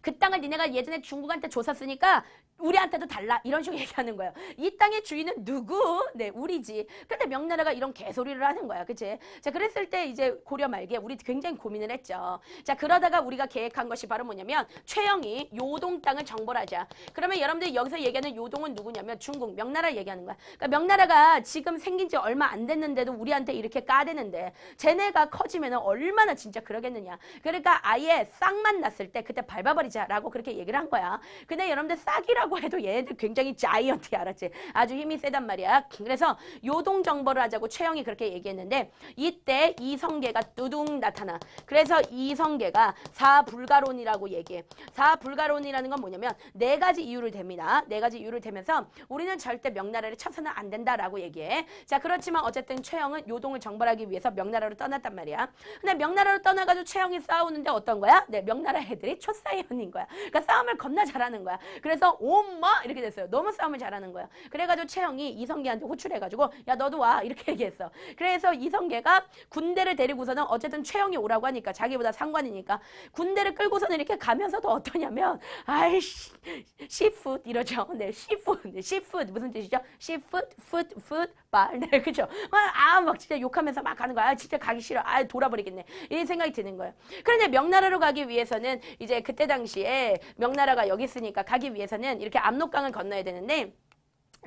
[SPEAKER 1] 그 땅을 니네가 예전에 중국한테 줬었으니까 우리한테도 달라 이런 식으로 얘기하는 거예요. 이 땅의 주인은 누구? 네, 우리지. 근데 명나라가 이런 개소리를 하는 거야, 그치? 자, 그랬을 때 이제 고려 말기에 우리 굉장히 고민을 했죠. 자, 그러다가 우리가 계획한 것이 바로 뭐냐면 최영이 요동 땅을 정벌하자. 그러면 여러분들이 여기서 얘기하는 요동은 누구냐면 중국 명나라 얘기하는 거야. 그러니까 명나라가 지금 생긴 지 얼마 안 됐는데도 우리한테 이렇게 까대는데 쟤네가 커지면 얼마나 진짜 그러겠느냐. 그러니까 아예 쌍만 났을 때 그때 밟아버리. 이자라고 그렇게 얘기를 한 거야. 근데 여러분들 싹이라고 해도 얘네들 굉장히 자이언트 알았지? 아주 힘이 세단 말이야. 그래서 요동 정벌을 하자고 최영이 그렇게 얘기했는데 이때 이성계가 뚜둥 나타나. 그래서 이성계가 사불가론이라고 얘기해. 사불가론이라는 건 뭐냐면 네 가지 이유를 댑니다. 네 가지 이유를 대면서 우리는 절대 명나라를 쳐서는 안 된다라고 얘기해. 자 그렇지만 어쨌든 최영은 요동을 정벌하기 위해서 명나라로 떠났단 말이야. 근데 명나라로 떠나가지고 최영이 싸우는데 어떤 거야? 네 명나라 애들이 초사이언 장인인 거야. 그러니까 싸움을 겁나 잘하는 거야. 그래서 엄마 이렇게 됐어요. 너무 싸움을 잘하는 거야. 그래가지고 채영이 이성계한테 호출해가지고 야 너도 와 이렇게 얘기했어. 그래서 이성계가 군대를 데리고서는 어쨌든 채영이 오라고 하니까 자기보다 상관이니까 군대를 끌고서는 이렇게 가면서도 어떠냐면 아이씨 시푸드 이러죠. 네 시푸드 시푸드 무슨 뜻이죠? 시푸드 푸드 푸드 아빠. 네, 그죠? 아, 아, 막 진짜 욕하면서 막 가는 거야. 아, 진짜 가기 싫어. 아, 돌아버리겠네. 이런 생각이 드는 거예요. 그런데 명나라로 가기 위해서는 이제 그때 당시에 명나라가 여기 있으니까 가기 위해서는 이렇게 압록강을 건너야 되는데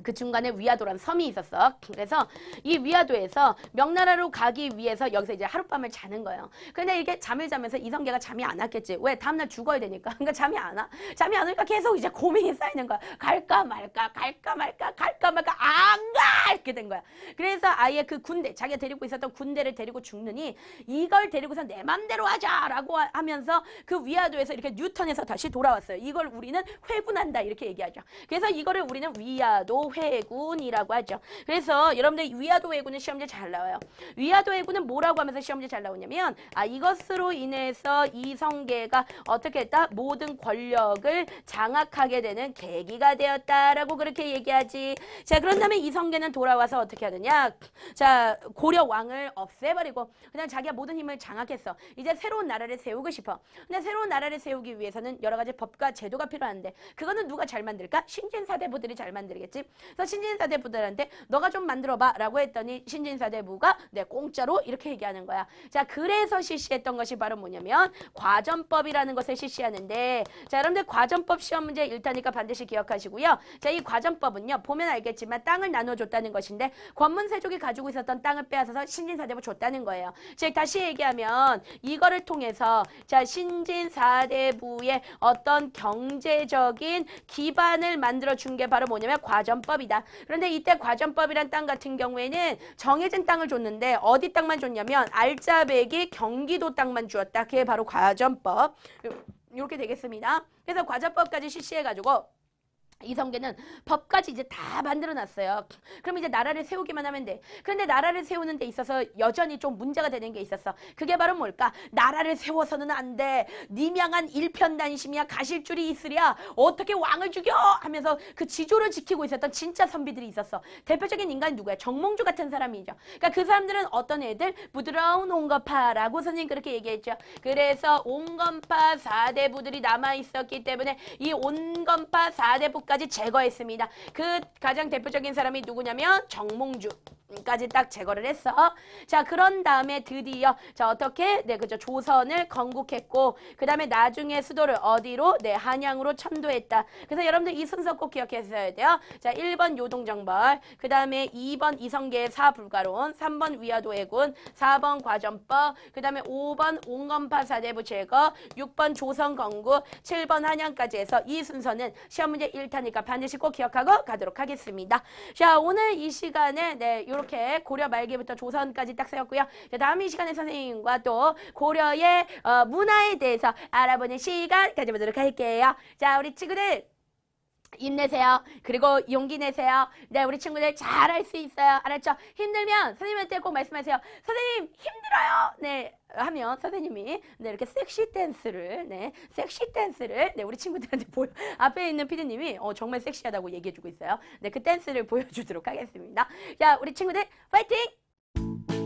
[SPEAKER 1] 그 중간에 위아도란 섬이 있었어. 그래서 이 위아도에서 명나라로 가기 위해서 여기서 이제 하룻밤을 자는 거예요. 근데 그러니까 이게 잠을 자면서 이성계가 잠이 안 왔겠지. 왜? 다음날 죽어야 되니까. 그러니까 잠이 안 와. 잠이 안 오니까 계속 이제 고민이 쌓이는 거야. 갈까 말까, 갈까 말까, 갈까 말까, 안 가! 이렇게 된 거야. 그래서 아예 그 군대, 자기가 데리고 있었던 군대를 데리고 죽느니 이걸 데리고서 내 맘대로 하자라고 하면서 그 위아도에서 이렇게 뉴턴에서 다시 돌아왔어요. 이걸 우리는 회군한다. 이렇게 얘기하죠. 그래서 이거를 우리는 위아도 회군이라고 하죠. 그래서 여러분들 위화도회군은 시험제 잘 나와요. 위화도회군은 뭐라고 하면서 시험제 잘 나오냐면 아 이것으로 인해서 이성계가 어떻게 했다? 모든 권력을 장악하게 되는 계기가 되었다라고 그렇게 얘기하지. 자그런다음에 이성계는 돌아와서 어떻게 하느냐? 자 고려 왕을 없애버리고 그냥 자기가 모든 힘을 장악했어. 이제 새로운 나라를 세우고 싶어. 근데 새로운 나라를 세우기 위해서는 여러 가지 법과 제도가 필요한데 그거는 누가 잘 만들까? 신진사대부들이 잘 만들겠지. 그래서 신진사대부들한테 너가 좀 만들어봐 라고 했더니 신진사대부가 네 공짜로 이렇게 얘기하는 거야. 자 그래서 실시했던 것이 바로 뭐냐면 과전법이라는 것을 실시하는데 자 여러분들 과전법 시험 문제 일타니까 반드시 기억하시고요. 자 이 과전법은요 보면 알겠지만 땅을 나눠줬다는 것인데 권문세족이 가지고 있었던 땅을 빼앗아서 신진사대부 줬다는 거예요. 즉 다시 얘기하면 이거를 통해서 자 신진사대부의 어떤 경제적인 기반을 만들어준 게 바로 뭐냐면 과전 과점법이다. 그런데 이때 과점법이란 땅 같은 경우에는 정해진 땅을 줬는데 어디 땅만 줬냐면 알짜배기 경기도 땅만 주었다. 그게 바로 과점법. 이렇게 되겠습니다. 그래서 과점법까지 실시해가지고 이성계는 법까지 이제 다 만들어놨어요. 그럼 이제 나라를 세우기만 하면 돼. 그런데 나라를 세우는 데 있어서 여전히 좀 문제가 되는 게 있었어. 그게 바로 뭘까? 나라를 세워서는 안 돼. 님양한 일편단심이야. 가실 줄이 있으랴. 어떻게 왕을 죽여? 하면서 그 지조를 지키고 있었던 진짜 선비들이 있었어. 대표적인 인간이 누구야? 정몽주 같은 사람이죠. 그러니까 그 사람들은 어떤 애들? 부드러운 온건파라고 선생님 그렇게 얘기했죠. 그래서 온건파 사대부들이 남아있었기 때문에 이 온건파 사대부가 제목까지 제거했습니다. 그 가장 대표적인 사람이 누구냐면 정몽주. 까지 딱 제거를 했어. 자, 그런 다음에 드디어 자, 어떻게? 네, 그죠. 조선을 건국했고 그다음에 나중에 수도를 어디로? 네, 한양으로 천도했다. 그래서 여러분들 이 순서 꼭 기억했어야 돼요. 자, 1번 요동정벌, 그다음에 2번 이성계 사불가론, 3번 위화도해군, 4번 과전법, 그다음에 5번 옹건파 사대부 제거, 6번 조선 건국, 7번 한양까지 해서 이 순서는 시험 문제 1타니까 반드시 꼭 기억하고 가도록 하겠습니다. 자, 오늘 이 시간에 네, 요 이렇게 고려 말기부터 조선까지 딱 세웠고요. 자, 다음 이 시간에 선생님과 또 고려의 어, 문화에 대해서 알아보는 시간 가져보도록 할게요. 자, 우리 친구들 힘내세요. 그리고 용기 내세요. 네, 우리 친구들 잘할 수 있어요. 알았죠? 힘들면 선생님한테 꼭 말씀하세요. 선생님 힘들어요. 네, 하면 선생님이 네, 이렇게 섹시 댄스를 네, 섹시 댄스를 네, 우리 친구들한테 보여 앞에 있는 피디님이 어, 정말 섹시하다고 얘기해 주고 있어요. 네, 그 댄스를 보여주도록 하겠습니다. 자, 우리 친구들 파이팅!